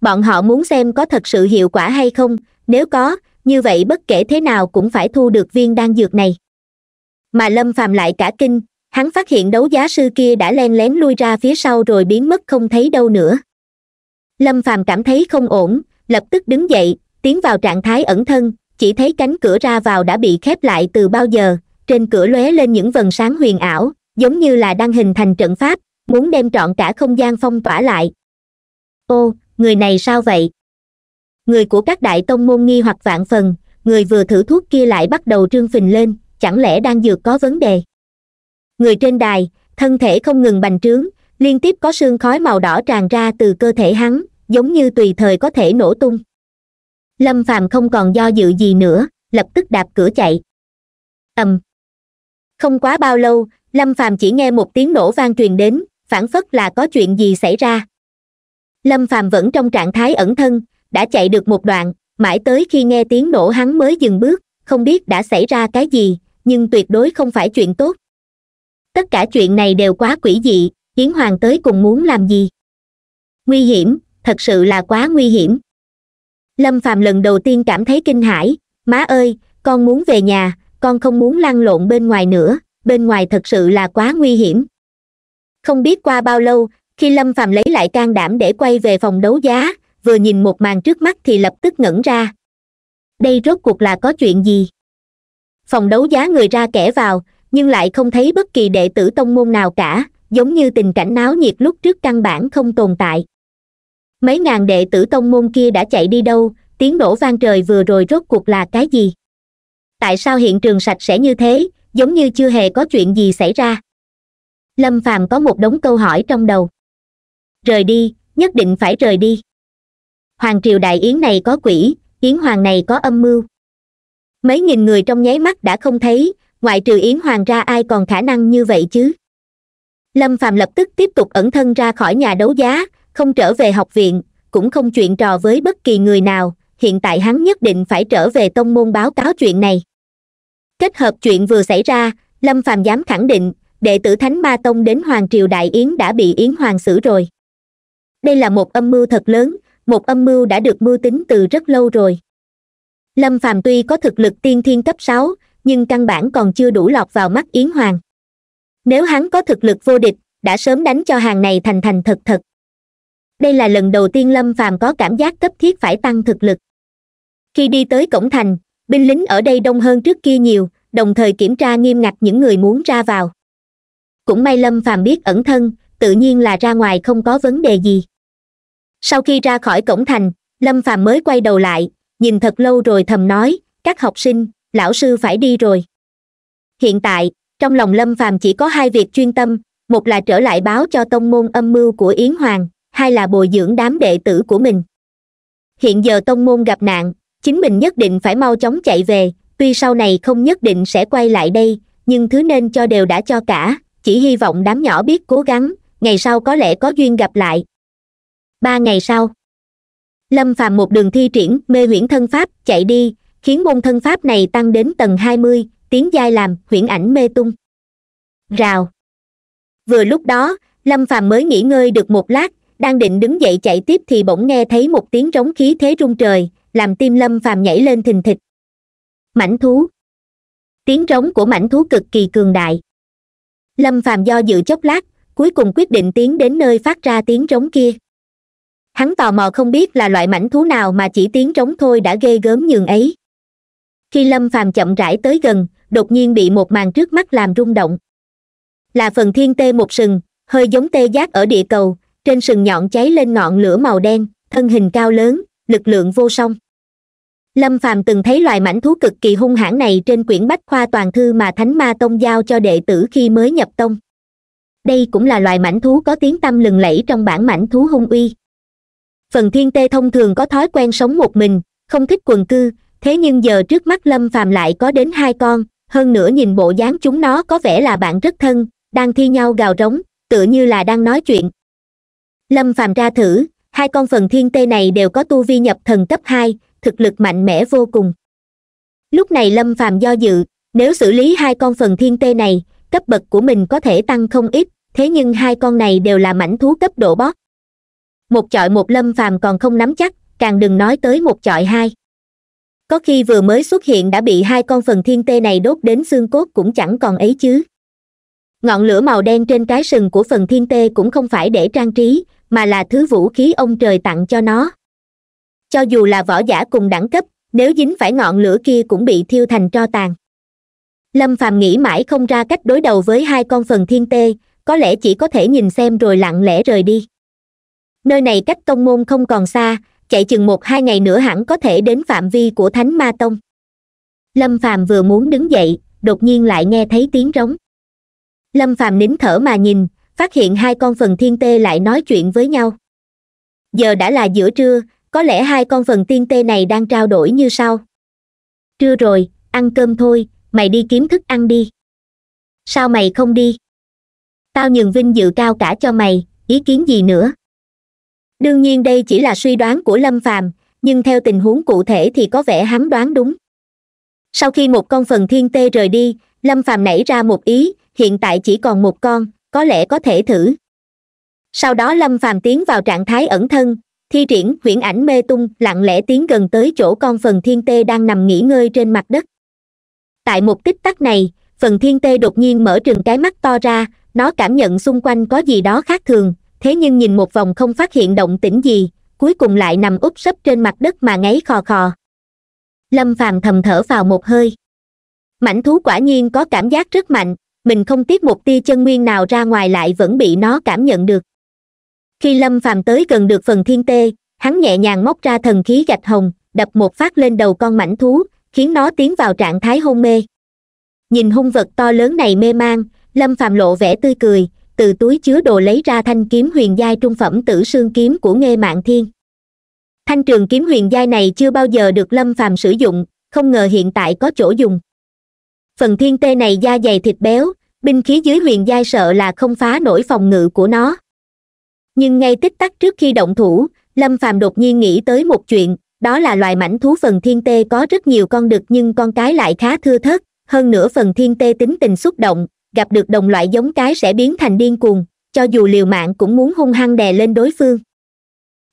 bọn họ muốn xem có thật sự hiệu quả hay không nếu có như vậy bất kể thế nào cũng phải thu được viên đan dược này mà lâm phàm lại cả kinh hắn phát hiện đấu giá sư kia đã len lén lui ra phía sau rồi biến mất không thấy đâu nữa lâm phàm cảm thấy không ổn lập tức đứng dậy tiến vào trạng thái ẩn thân chỉ thấy cánh cửa ra vào đã bị khép lại từ bao giờ trên cửa lóe lên những vần sáng huyền ảo giống như là đang hình thành trận pháp muốn đem trọn cả không gian phong tỏa lại ô người này sao vậy người của các đại tông môn nghi hoặc vạn phần người vừa thử thuốc kia lại bắt đầu trương phình lên chẳng lẽ đang dược có vấn đề người trên đài thân thể không ngừng bành trướng liên tiếp có sương khói màu đỏ tràn ra từ cơ thể hắn giống như tùy thời có thể nổ tung lâm phàm không còn do dự gì nữa lập tức đạp cửa chạy ầm không quá bao lâu lâm phàm chỉ nghe một tiếng nổ vang truyền đến phản phất là có chuyện gì xảy ra lâm phàm vẫn trong trạng thái ẩn thân đã chạy được một đoạn mãi tới khi nghe tiếng nổ hắn mới dừng bước không biết đã xảy ra cái gì nhưng tuyệt đối không phải chuyện tốt tất cả chuyện này đều quá quỷ dị yến hoàng tới cùng muốn làm gì nguy hiểm thật sự là quá nguy hiểm lâm phàm lần đầu tiên cảm thấy kinh hãi má ơi con muốn về nhà con không muốn lăn lộn bên ngoài nữa bên ngoài thật sự là quá nguy hiểm không biết qua bao lâu khi lâm phàm lấy lại can đảm để quay về phòng đấu giá vừa nhìn một màn trước mắt thì lập tức ngẩn ra đây rốt cuộc là có chuyện gì phòng đấu giá người ra kẻ vào nhưng lại không thấy bất kỳ đệ tử tông môn nào cả giống như tình cảnh náo nhiệt lúc trước căn bản không tồn tại mấy ngàn đệ tử tông môn kia đã chạy đi đâu tiếng nổ vang trời vừa rồi rốt cuộc là cái gì tại sao hiện trường sạch sẽ như thế giống như chưa hề có chuyện gì xảy ra lâm phàm có một đống câu hỏi trong đầu rời đi nhất định phải rời đi hoàng triều đại yến này có quỷ yến hoàng này có âm mưu mấy nghìn người trong nháy mắt đã không thấy ngoại trừ yến hoàng ra ai còn khả năng như vậy chứ lâm Phạm lập tức tiếp tục ẩn thân ra khỏi nhà đấu giá không trở về học viện cũng không chuyện trò với bất kỳ người nào hiện tại hắn nhất định phải trở về tông môn báo cáo chuyện này kết hợp chuyện vừa xảy ra lâm Phạm dám khẳng định đệ tử thánh ma tông đến hoàng triều đại yến đã bị yến hoàng xử rồi đây là một âm mưu thật lớn một âm mưu đã được mưu tính từ rất lâu rồi lâm phàm tuy có thực lực tiên thiên cấp sáu nhưng căn bản còn chưa đủ lọt vào mắt yến hoàng nếu hắn có thực lực vô địch đã sớm đánh cho hàng này thành thành thật thật đây là lần đầu tiên lâm phàm có cảm giác cấp thiết phải tăng thực lực khi đi tới cổng thành binh lính ở đây đông hơn trước kia nhiều đồng thời kiểm tra nghiêm ngặt những người muốn ra vào cũng may lâm phàm biết ẩn thân tự nhiên là ra ngoài không có vấn đề gì sau khi ra khỏi cổng thành lâm phàm mới quay đầu lại nhìn thật lâu rồi thầm nói các học sinh lão sư phải đi rồi hiện tại trong lòng lâm phàm chỉ có hai việc chuyên tâm một là trở lại báo cho tông môn âm mưu của yến hoàng hai là bồi dưỡng đám đệ tử của mình hiện giờ tông môn gặp nạn chính mình nhất định phải mau chóng chạy về tuy sau này không nhất định sẽ quay lại đây nhưng thứ nên cho đều đã cho cả chỉ hy vọng đám nhỏ biết cố gắng ngày sau có lẽ có duyên gặp lại ba ngày sau lâm phàm một đường thi triển mê huyễn thân pháp chạy đi khiến môn thân pháp này tăng đến tầng hai mươi tiếng giai làm huyễn ảnh mê tung rào vừa lúc đó lâm phàm mới nghỉ ngơi được một lát đang định đứng dậy chạy tiếp thì bỗng nghe thấy một tiếng trống khí thế rung trời làm tim lâm phàm nhảy lên thình thịch mảnh thú tiếng trống của mảnh thú cực kỳ cường đại lâm phàm do dự chốc lát cuối cùng quyết định tiến đến nơi phát ra tiếng trống kia hắn tò mò không biết là loại mảnh thú nào mà chỉ tiếng trống thôi đã ghê gớm nhường ấy khi lâm phàm chậm rãi tới gần đột nhiên bị một màn trước mắt làm rung động là phần thiên tê một sừng hơi giống tê giác ở địa cầu trên sừng nhọn cháy lên ngọn lửa màu đen thân hình cao lớn lực lượng vô song lâm phàm từng thấy loài mảnh thú cực kỳ hung hãn này trên quyển bách khoa toàn thư mà thánh ma tông giao cho đệ tử khi mới nhập tông đây cũng là loài mảnh thú có tiếng tăm lừng lẫy trong bản mảnh thú hung uy phần thiên tê thông thường có thói quen sống một mình không thích quần cư thế nhưng giờ trước mắt lâm phàm lại có đến hai con hơn nữa nhìn bộ dáng chúng nó có vẻ là bạn rất thân đang thi nhau gào rống tựa như là đang nói chuyện lâm phàm ra thử hai con phần thiên tê này đều có tu vi nhập thần cấp hai thực lực mạnh mẽ vô cùng lúc này lâm phàm do dự nếu xử lý hai con phần thiên tê này cấp bậc của mình có thể tăng không ít thế nhưng hai con này đều là mảnh thú cấp độ bót một chọi một lâm phàm còn không nắm chắc càng đừng nói tới một chọi hai có khi vừa mới xuất hiện đã bị hai con phần thiên tê này đốt đến xương cốt cũng chẳng còn ấy chứ ngọn lửa màu đen trên cái sừng của phần thiên tê cũng không phải để trang trí mà là thứ vũ khí ông trời tặng cho nó cho dù là võ giả cùng đẳng cấp nếu dính phải ngọn lửa kia cũng bị thiêu thành tro tàn lâm phàm nghĩ mãi không ra cách đối đầu với hai con phần thiên tê có lẽ chỉ có thể nhìn xem rồi lặng lẽ rời đi nơi này cách tông môn không còn xa chạy chừng một hai ngày nữa hẳn có thể đến phạm vi của thánh ma tông lâm phàm vừa muốn đứng dậy đột nhiên lại nghe thấy tiếng rống lâm phàm nín thở mà nhìn phát hiện hai con phần thiên tê lại nói chuyện với nhau giờ đã là giữa trưa có lẽ hai con phần Thiên tê này đang trao đổi như sau trưa rồi ăn cơm thôi mày đi kiếm thức ăn đi sao mày không đi tao nhường vinh dự cao cả cho mày ý kiến gì nữa đương nhiên đây chỉ là suy đoán của lâm phàm nhưng theo tình huống cụ thể thì có vẻ hắn đoán đúng sau khi một con phần thiên tê rời đi lâm phàm nảy ra một ý hiện tại chỉ còn một con có lẽ có thể thử sau đó lâm phàm tiến vào trạng thái ẩn thân thi triển huyễn ảnh mê tung lặng lẽ tiến gần tới chỗ con phần thiên tê đang nằm nghỉ ngơi trên mặt đất tại một tích tắc này phần thiên tê đột nhiên mở trừng cái mắt to ra nó cảm nhận xung quanh có gì đó khác thường thế nhưng nhìn một vòng không phát hiện động tĩnh gì cuối cùng lại nằm úp sấp trên mặt đất mà ngáy khò khò lâm phàm thầm thở vào một hơi mảnh thú quả nhiên có cảm giác rất mạnh mình không tiếc một tia chân nguyên nào ra ngoài lại vẫn bị nó cảm nhận được khi lâm phàm tới gần được phần thiên tê hắn nhẹ nhàng móc ra thần khí gạch hồng đập một phát lên đầu con mảnh thú khiến nó tiến vào trạng thái hôn mê nhìn hung vật to lớn này mê man lâm Phạm lộ vẻ tươi cười từ túi chứa đồ lấy ra thanh kiếm huyền giai trung phẩm tử sương kiếm của nghê mạng thiên thanh trường kiếm huyền giai này chưa bao giờ được lâm Phạm sử dụng không ngờ hiện tại có chỗ dùng phần thiên tê này da dày thịt béo binh khí dưới huyền giai sợ là không phá nổi phòng ngự của nó nhưng ngay tích tắc trước khi động thủ lâm Phạm đột nhiên nghĩ tới một chuyện đó là loài mảnh thú phần thiên tê có rất nhiều con đực nhưng con cái lại khá thưa thớt hơn nữa phần thiên tê tính tình xúc động gặp được đồng loại giống cái sẽ biến thành điên cuồng cho dù liều mạng cũng muốn hung hăng đè lên đối phương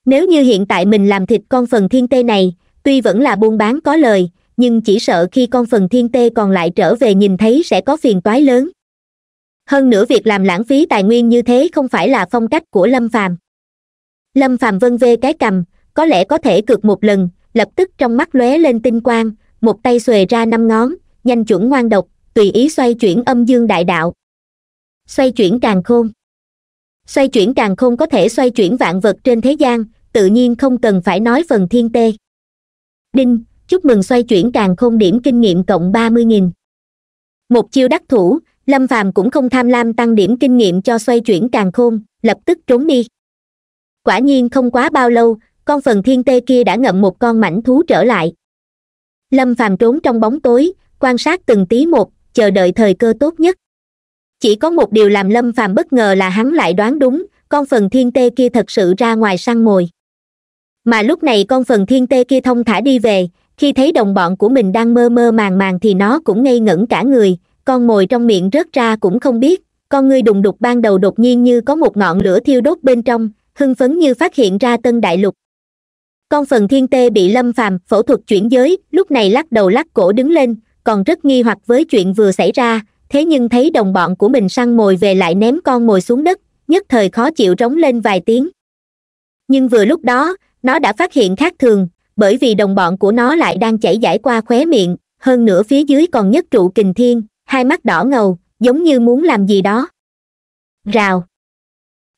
nếu như hiện tại mình làm thịt con phần thiên tê này tuy vẫn là buôn bán có lời nhưng chỉ sợ khi con phần thiên tê còn lại trở về nhìn thấy sẽ có phiền toái lớn hơn nữa việc làm lãng phí tài nguyên như thế không phải là phong cách của lâm phàm lâm phàm vân vê cái cầm có lẽ có thể cược một lần lập tức trong mắt lóe lên tinh quang một tay xuề ra năm ngón nhanh chuẩn ngoan độc tùy ý xoay chuyển âm dương đại đạo xoay chuyển càng khôn xoay chuyển càng khôn có thể xoay chuyển vạn vật trên thế gian tự nhiên không cần phải nói phần thiên tê đinh chúc mừng xoay chuyển càng khôn điểm kinh nghiệm cộng ba mươi nghìn một chiêu đắc thủ lâm phàm cũng không tham lam tăng điểm kinh nghiệm cho xoay chuyển càng khôn lập tức trốn đi quả nhiên không quá bao lâu con phần thiên tê kia đã ngậm một con mảnh thú trở lại lâm phàm trốn trong bóng tối quan sát từng tí một chờ đợi thời cơ tốt nhất chỉ có một điều làm lâm phàm bất ngờ là hắn lại đoán đúng con phần thiên tê kia thật sự ra ngoài săn mồi mà lúc này con phần thiên tê kia thông thả đi về khi thấy đồng bọn của mình đang mơ mơ màng màng thì nó cũng ngây ngẩn cả người con mồi trong miệng rớt ra cũng không biết con ngươi đùng đục ban đầu đột nhiên như có một ngọn lửa thiêu đốt bên trong hưng phấn như phát hiện ra tân đại lục con phần thiên tê bị lâm phàm phẫu thuật chuyển giới lúc này lắc đầu lắc cổ đứng lên còn rất nghi hoặc với chuyện vừa xảy ra thế nhưng thấy đồng bọn của mình săn mồi về lại ném con mồi xuống đất nhất thời khó chịu rống lên vài tiếng nhưng vừa lúc đó nó đã phát hiện khác thường bởi vì đồng bọn của nó lại đang chảy giải qua khóe miệng hơn nữa phía dưới còn nhất trụ kình thiên hai mắt đỏ ngầu giống như muốn làm gì đó rào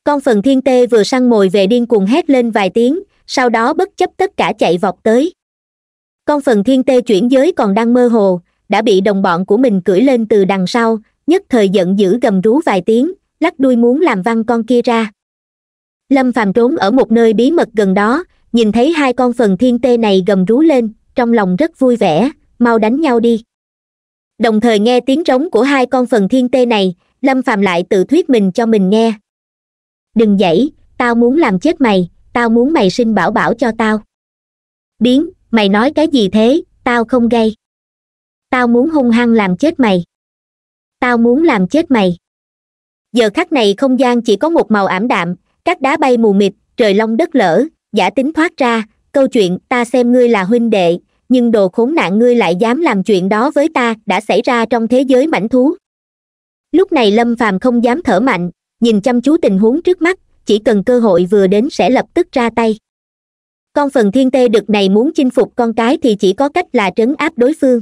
con phần thiên tê vừa săn mồi về điên cuồng hét lên vài tiếng sau đó bất chấp tất cả chạy vọt tới con phần thiên tê chuyển giới còn đang mơ hồ đã bị đồng bọn của mình cưỡi lên từ đằng sau nhất thời giận dữ gầm rú vài tiếng lắc đuôi muốn làm văng con kia ra lâm phàm trốn ở một nơi bí mật gần đó nhìn thấy hai con phần thiên tê này gầm rú lên trong lòng rất vui vẻ mau đánh nhau đi đồng thời nghe tiếng rống của hai con phần thiên tê này lâm phàm lại tự thuyết mình cho mình nghe đừng dãy tao muốn làm chết mày tao muốn mày sinh bảo bảo cho tao biến mày nói cái gì thế tao không gây tao muốn hung hăng làm chết mày tao muốn làm chết mày giờ khắc này không gian chỉ có một màu ảm đạm các đá bay mù mịt trời long đất lở giả tính thoát ra câu chuyện ta xem ngươi là huynh đệ nhưng đồ khốn nạn ngươi lại dám làm chuyện đó với ta đã xảy ra trong thế giới mảnh thú lúc này lâm phàm không dám thở mạnh nhìn chăm chú tình huống trước mắt chỉ cần cơ hội vừa đến sẽ lập tức ra tay con phần thiên tê đực này muốn chinh phục con cái thì chỉ có cách là trấn áp đối phương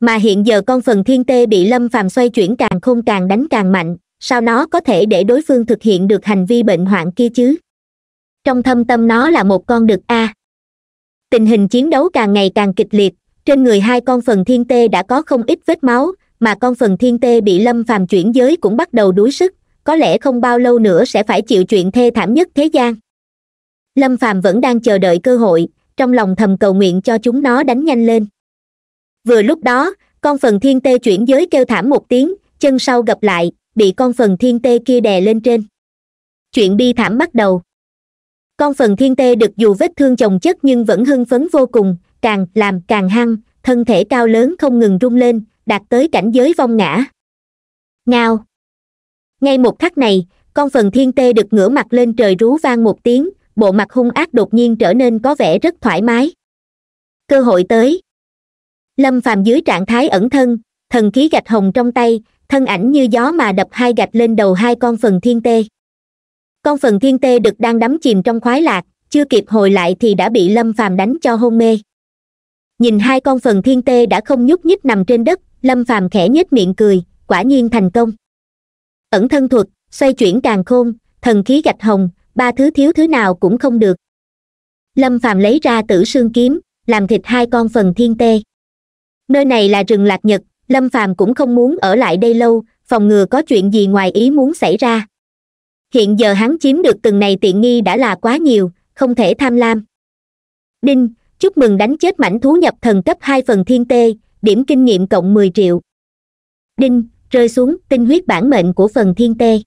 mà hiện giờ con phần thiên tê bị lâm phàm xoay chuyển càng không càng đánh càng mạnh sao nó có thể để đối phương thực hiện được hành vi bệnh hoạn kia chứ trong thâm tâm nó là một con đực a tình hình chiến đấu càng ngày càng kịch liệt trên người hai con phần thiên tê đã có không ít vết máu mà con phần thiên tê bị lâm phàm chuyển giới cũng bắt đầu đuối sức có lẽ không bao lâu nữa sẽ phải chịu chuyện thê thảm nhất thế gian lâm phàm vẫn đang chờ đợi cơ hội trong lòng thầm cầu nguyện cho chúng nó đánh nhanh lên vừa lúc đó con phần thiên tê chuyển giới kêu thảm một tiếng chân sau gặp lại bị con phần thiên tê kia đè lên trên chuyện bi thảm bắt đầu con phần thiên tê được dù vết thương chồng chất nhưng vẫn hưng phấn vô cùng càng làm càng hăng thân thể cao lớn không ngừng rung lên đạt tới cảnh giới vong ngã ngao ngay một khắc này con phần thiên tê được ngửa mặt lên trời rú vang một tiếng bộ mặt hung ác đột nhiên trở nên có vẻ rất thoải mái cơ hội tới lâm phàm dưới trạng thái ẩn thân thần khí gạch hồng trong tay thân ảnh như gió mà đập hai gạch lên đầu hai con phần thiên tê con phần thiên tê được đang đắm chìm trong khoái lạc chưa kịp hồi lại thì đã bị lâm phàm đánh cho hôn mê nhìn hai con phần thiên tê đã không nhúc nhích nằm trên đất lâm phàm khẽ nhếch miệng cười quả nhiên thành công ẩn thân thuật xoay chuyển càng khôn thần khí gạch hồng ba thứ thiếu thứ nào cũng không được lâm phàm lấy ra tử sương kiếm làm thịt hai con phần thiên tê nơi này là rừng lạc nhật lâm phàm cũng không muốn ở lại đây lâu phòng ngừa có chuyện gì ngoài ý muốn xảy ra hiện giờ hắn chiếm được từng này tiện nghi đã là quá nhiều không thể tham lam đinh chúc mừng đánh chết mảnh thú nhập thần cấp hai phần thiên tê điểm kinh nghiệm cộng mười triệu đinh rơi xuống tinh huyết bản mệnh của phần thiên tê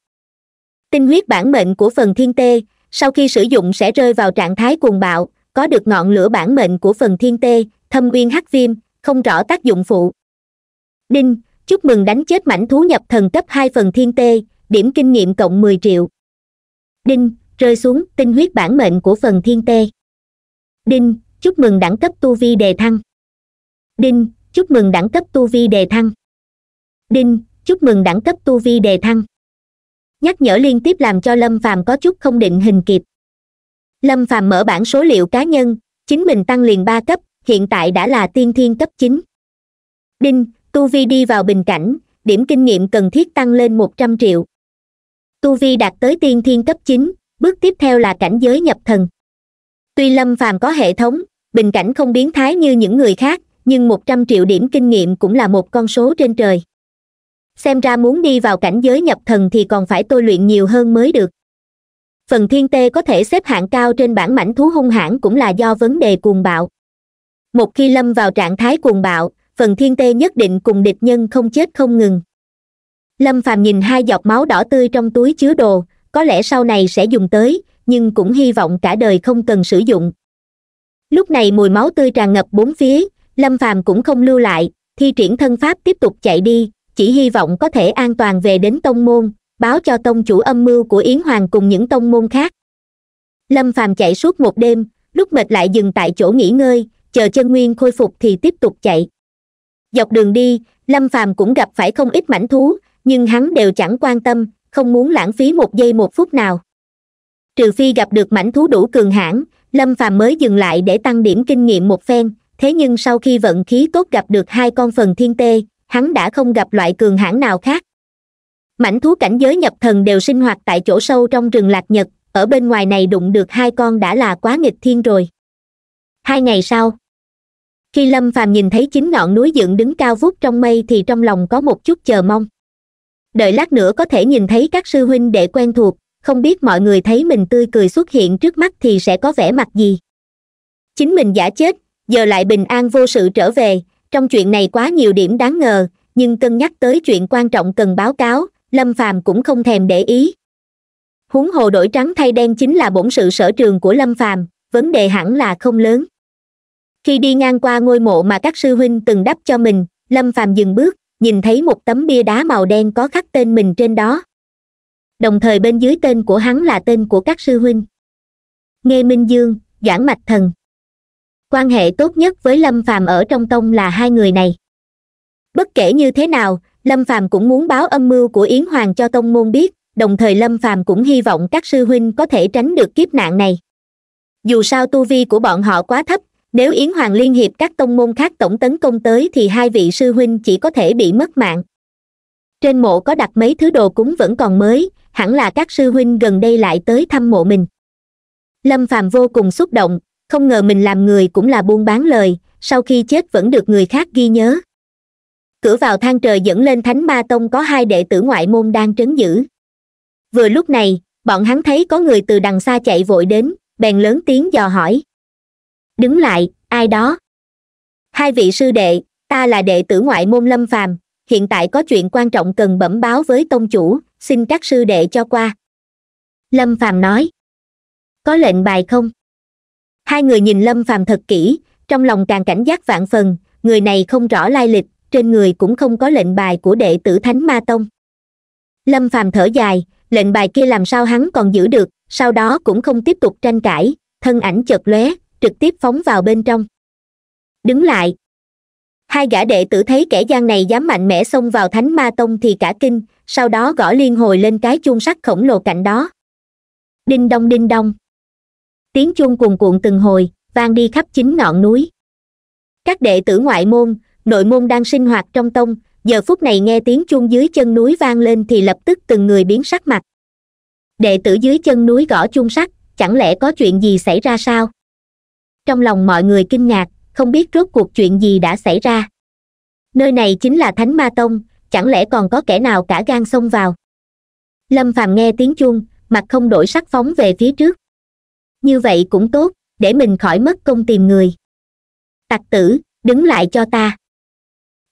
tinh huyết bản mệnh của phần thiên tê sau khi sử dụng sẽ rơi vào trạng thái cuồng bạo có được ngọn lửa bản mệnh của phần thiên tê thâm uyên hắc viêm không rõ tác dụng phụ đinh chúc mừng đánh chết mảnh thú nhập thần cấp hai phần thiên tê điểm kinh nghiệm cộng mười triệu đinh rơi xuống tinh huyết bản mệnh của phần thiên tê đinh chúc mừng đẳng cấp tu vi đề thăng đinh chúc mừng đẳng cấp tu vi đề thăng đinh chúc mừng đẳng cấp tu vi đề thăng nhắc nhở liên tiếp làm cho lâm phàm có chút không định hình kịp lâm phàm mở bản số liệu cá nhân chính mình tăng liền ba cấp hiện tại đã là tiên thiên cấp chín đinh tu vi đi vào bình cảnh điểm kinh nghiệm cần thiết tăng lên một trăm triệu tu vi đạt tới tiên thiên cấp chín bước tiếp theo là cảnh giới nhập thần tuy lâm phàm có hệ thống bình cảnh không biến thái như những người khác nhưng một trăm triệu điểm kinh nghiệm cũng là một con số trên trời xem ra muốn đi vào cảnh giới nhập thần thì còn phải tôi luyện nhiều hơn mới được phần thiên tê có thể xếp hạng cao trên bảng mảnh thú hung hãn cũng là do vấn đề cuồng bạo một khi lâm vào trạng thái cuồng bạo phần thiên tê nhất định cùng địch nhân không chết không ngừng lâm phàm nhìn hai giọt máu đỏ tươi trong túi chứa đồ có lẽ sau này sẽ dùng tới nhưng cũng hy vọng cả đời không cần sử dụng lúc này mùi máu tươi tràn ngập bốn phía lâm phàm cũng không lưu lại thi triển thân pháp tiếp tục chạy đi chỉ hy vọng có thể an toàn về đến tông môn báo cho tông chủ âm mưu của yến hoàng cùng những tông môn khác lâm phàm chạy suốt một đêm lúc mệt lại dừng tại chỗ nghỉ ngơi chờ chân nguyên khôi phục thì tiếp tục chạy dọc đường đi lâm phàm cũng gặp phải không ít mảnh thú nhưng hắn đều chẳng quan tâm không muốn lãng phí một giây một phút nào trừ phi gặp được mảnh thú đủ cường hãn lâm phàm mới dừng lại để tăng điểm kinh nghiệm một phen thế nhưng sau khi vận khí tốt gặp được hai con phần thiên tê hắn đã không gặp loại cường hãn nào khác mảnh thú cảnh giới nhập thần đều sinh hoạt tại chỗ sâu trong rừng lạc nhật ở bên ngoài này đụng được hai con đã là quá nghịch thiên rồi hai ngày sau khi lâm phàm nhìn thấy chính ngọn núi dựng đứng cao vút trong mây thì trong lòng có một chút chờ mong đợi lát nữa có thể nhìn thấy các sư huynh đệ quen thuộc không biết mọi người thấy mình tươi cười xuất hiện trước mắt thì sẽ có vẻ mặt gì chính mình giả chết giờ lại bình an vô sự trở về trong chuyện này quá nhiều điểm đáng ngờ nhưng cân nhắc tới chuyện quan trọng cần báo cáo lâm phàm cũng không thèm để ý huống hồ đổi trắng thay đen chính là bổn sự sở trường của lâm phàm vấn đề hẳn là không lớn khi đi ngang qua ngôi mộ mà các sư huynh từng đắp cho mình lâm phàm dừng bước nhìn thấy một tấm bia đá màu đen có khắc tên mình trên đó đồng thời bên dưới tên của hắn là tên của các sư huynh nghe minh dương giảng mạch thần quan hệ tốt nhất với lâm phàm ở trong tông là hai người này bất kể như thế nào lâm phàm cũng muốn báo âm mưu của yến hoàng cho tông môn biết đồng thời lâm phàm cũng hy vọng các sư huynh có thể tránh được kiếp nạn này dù sao tu vi của bọn họ quá thấp nếu yến hoàng liên hiệp các tông môn khác tổng tấn công tới thì hai vị sư huynh chỉ có thể bị mất mạng trên mộ có đặt mấy thứ đồ cúng vẫn còn mới hẳn là các sư huynh gần đây lại tới thăm mộ mình lâm phàm vô cùng xúc động không ngờ mình làm người cũng là buôn bán lời sau khi chết vẫn được người khác ghi nhớ cửa vào thang trời dẫn lên thánh ba tông có hai đệ tử ngoại môn đang trấn giữ vừa lúc này bọn hắn thấy có người từ đằng xa chạy vội đến bèn lớn tiếng dò hỏi đứng lại ai đó hai vị sư đệ ta là đệ tử ngoại môn lâm phàm hiện tại có chuyện quan trọng cần bẩm báo với tông chủ xin các sư đệ cho qua lâm phàm nói có lệnh bài không hai người nhìn lâm phàm thật kỹ trong lòng càng cảnh giác vạn phần người này không rõ lai lịch trên người cũng không có lệnh bài của đệ tử thánh ma tông lâm phàm thở dài lệnh bài kia làm sao hắn còn giữ được sau đó cũng không tiếp tục tranh cãi thân ảnh chợt lóe trực tiếp phóng vào bên trong đứng lại hai gã đệ tử thấy kẻ gian này dám mạnh mẽ xông vào thánh ma tông thì cả kinh sau đó gõ liên hồi lên cái chuông sắt khổng lồ cạnh đó đinh đông đinh đông tiếng chuông cuồn cuộn từng hồi vang đi khắp chính ngọn núi các đệ tử ngoại môn nội môn đang sinh hoạt trong tông giờ phút này nghe tiếng chuông dưới chân núi vang lên thì lập tức từng người biến sắc mặt đệ tử dưới chân núi gõ chuông sắt chẳng lẽ có chuyện gì xảy ra sao trong lòng mọi người kinh ngạc không biết rốt cuộc chuyện gì đã xảy ra nơi này chính là thánh ma tông chẳng lẽ còn có kẻ nào cả gan xông vào lâm phàm nghe tiếng chuông mặt không đổi sắc phóng về phía trước như vậy cũng tốt để mình khỏi mất công tìm người tặc tử đứng lại cho ta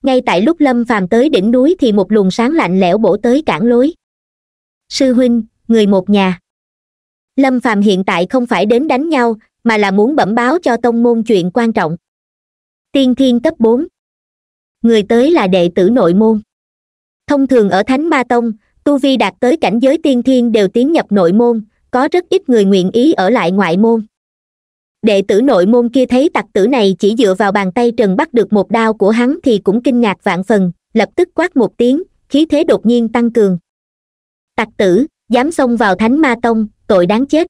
ngay tại lúc lâm phàm tới đỉnh núi thì một luồng sáng lạnh lẽo bổ tới cản lối sư huynh người một nhà lâm phàm hiện tại không phải đến đánh nhau mà là muốn bẩm báo cho tông môn chuyện quan trọng tiên thiên cấp bốn người tới là đệ tử nội môn thông thường ở thánh ma tông tu vi đạt tới cảnh giới tiên thiên đều tiến nhập nội môn có rất ít người nguyện ý ở lại ngoại môn đệ tử nội môn kia thấy tặc tử này chỉ dựa vào bàn tay trần bắt được một đao của hắn thì cũng kinh ngạc vạn phần lập tức quát một tiếng khí thế đột nhiên tăng cường tặc tử dám xông vào thánh ma tông tội đáng chết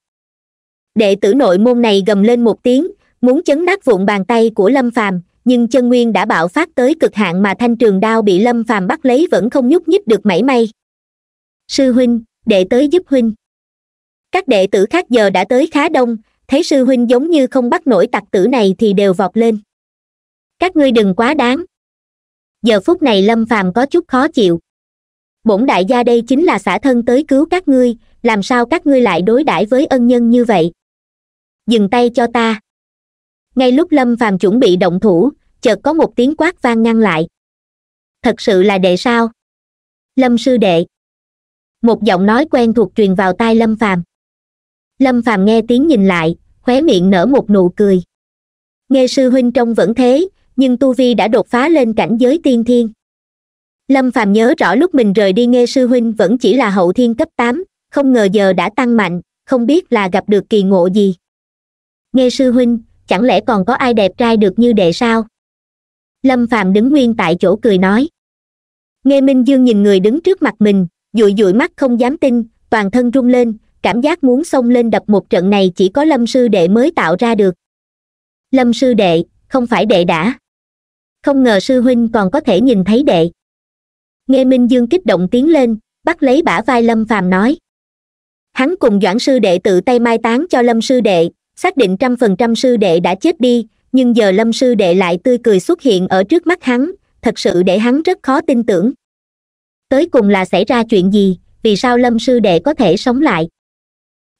đệ tử nội môn này gầm lên một tiếng muốn chấn nát vụn bàn tay của lâm phàm nhưng chân nguyên đã bạo phát tới cực hạn mà thanh trường đao bị lâm phàm bắt lấy vẫn không nhúc nhích được mảy may sư huynh đệ tới giúp huynh các đệ tử khác giờ đã tới khá đông thấy sư huynh giống như không bắt nổi tặc tử này thì đều vọt lên các ngươi đừng quá đáng giờ phút này lâm phàm có chút khó chịu bổn đại gia đây chính là xả thân tới cứu các ngươi làm sao các ngươi lại đối đãi với ân nhân như vậy dừng tay cho ta ngay lúc lâm phàm chuẩn bị động thủ chợt có một tiếng quát vang ngăn lại thật sự là đệ sao lâm sư đệ một giọng nói quen thuộc truyền vào tai lâm phàm lâm phàm nghe tiếng nhìn lại khóe miệng nở một nụ cười nghe sư huynh trông vẫn thế nhưng tu vi đã đột phá lên cảnh giới tiên thiên lâm phàm nhớ rõ lúc mình rời đi nghe sư huynh vẫn chỉ là hậu thiên cấp tám không ngờ giờ đã tăng mạnh không biết là gặp được kỳ ngộ gì nghe sư huynh chẳng lẽ còn có ai đẹp trai được như đệ sao lâm phàm đứng nguyên tại chỗ cười nói nghe minh dương nhìn người đứng trước mặt mình dụi dụi mắt không dám tin toàn thân run lên cảm giác muốn xông lên đập một trận này chỉ có lâm sư đệ mới tạo ra được lâm sư đệ không phải đệ đã không ngờ sư huynh còn có thể nhìn thấy đệ nghe minh dương kích động tiến lên bắt lấy bả vai lâm phàm nói hắn cùng doãn sư đệ tự tay mai táng cho lâm sư đệ xác định trăm phần trăm sư đệ đã chết đi nhưng giờ lâm sư đệ lại tươi cười xuất hiện ở trước mắt hắn thật sự để hắn rất khó tin tưởng tới cùng là xảy ra chuyện gì vì sao lâm sư đệ có thể sống lại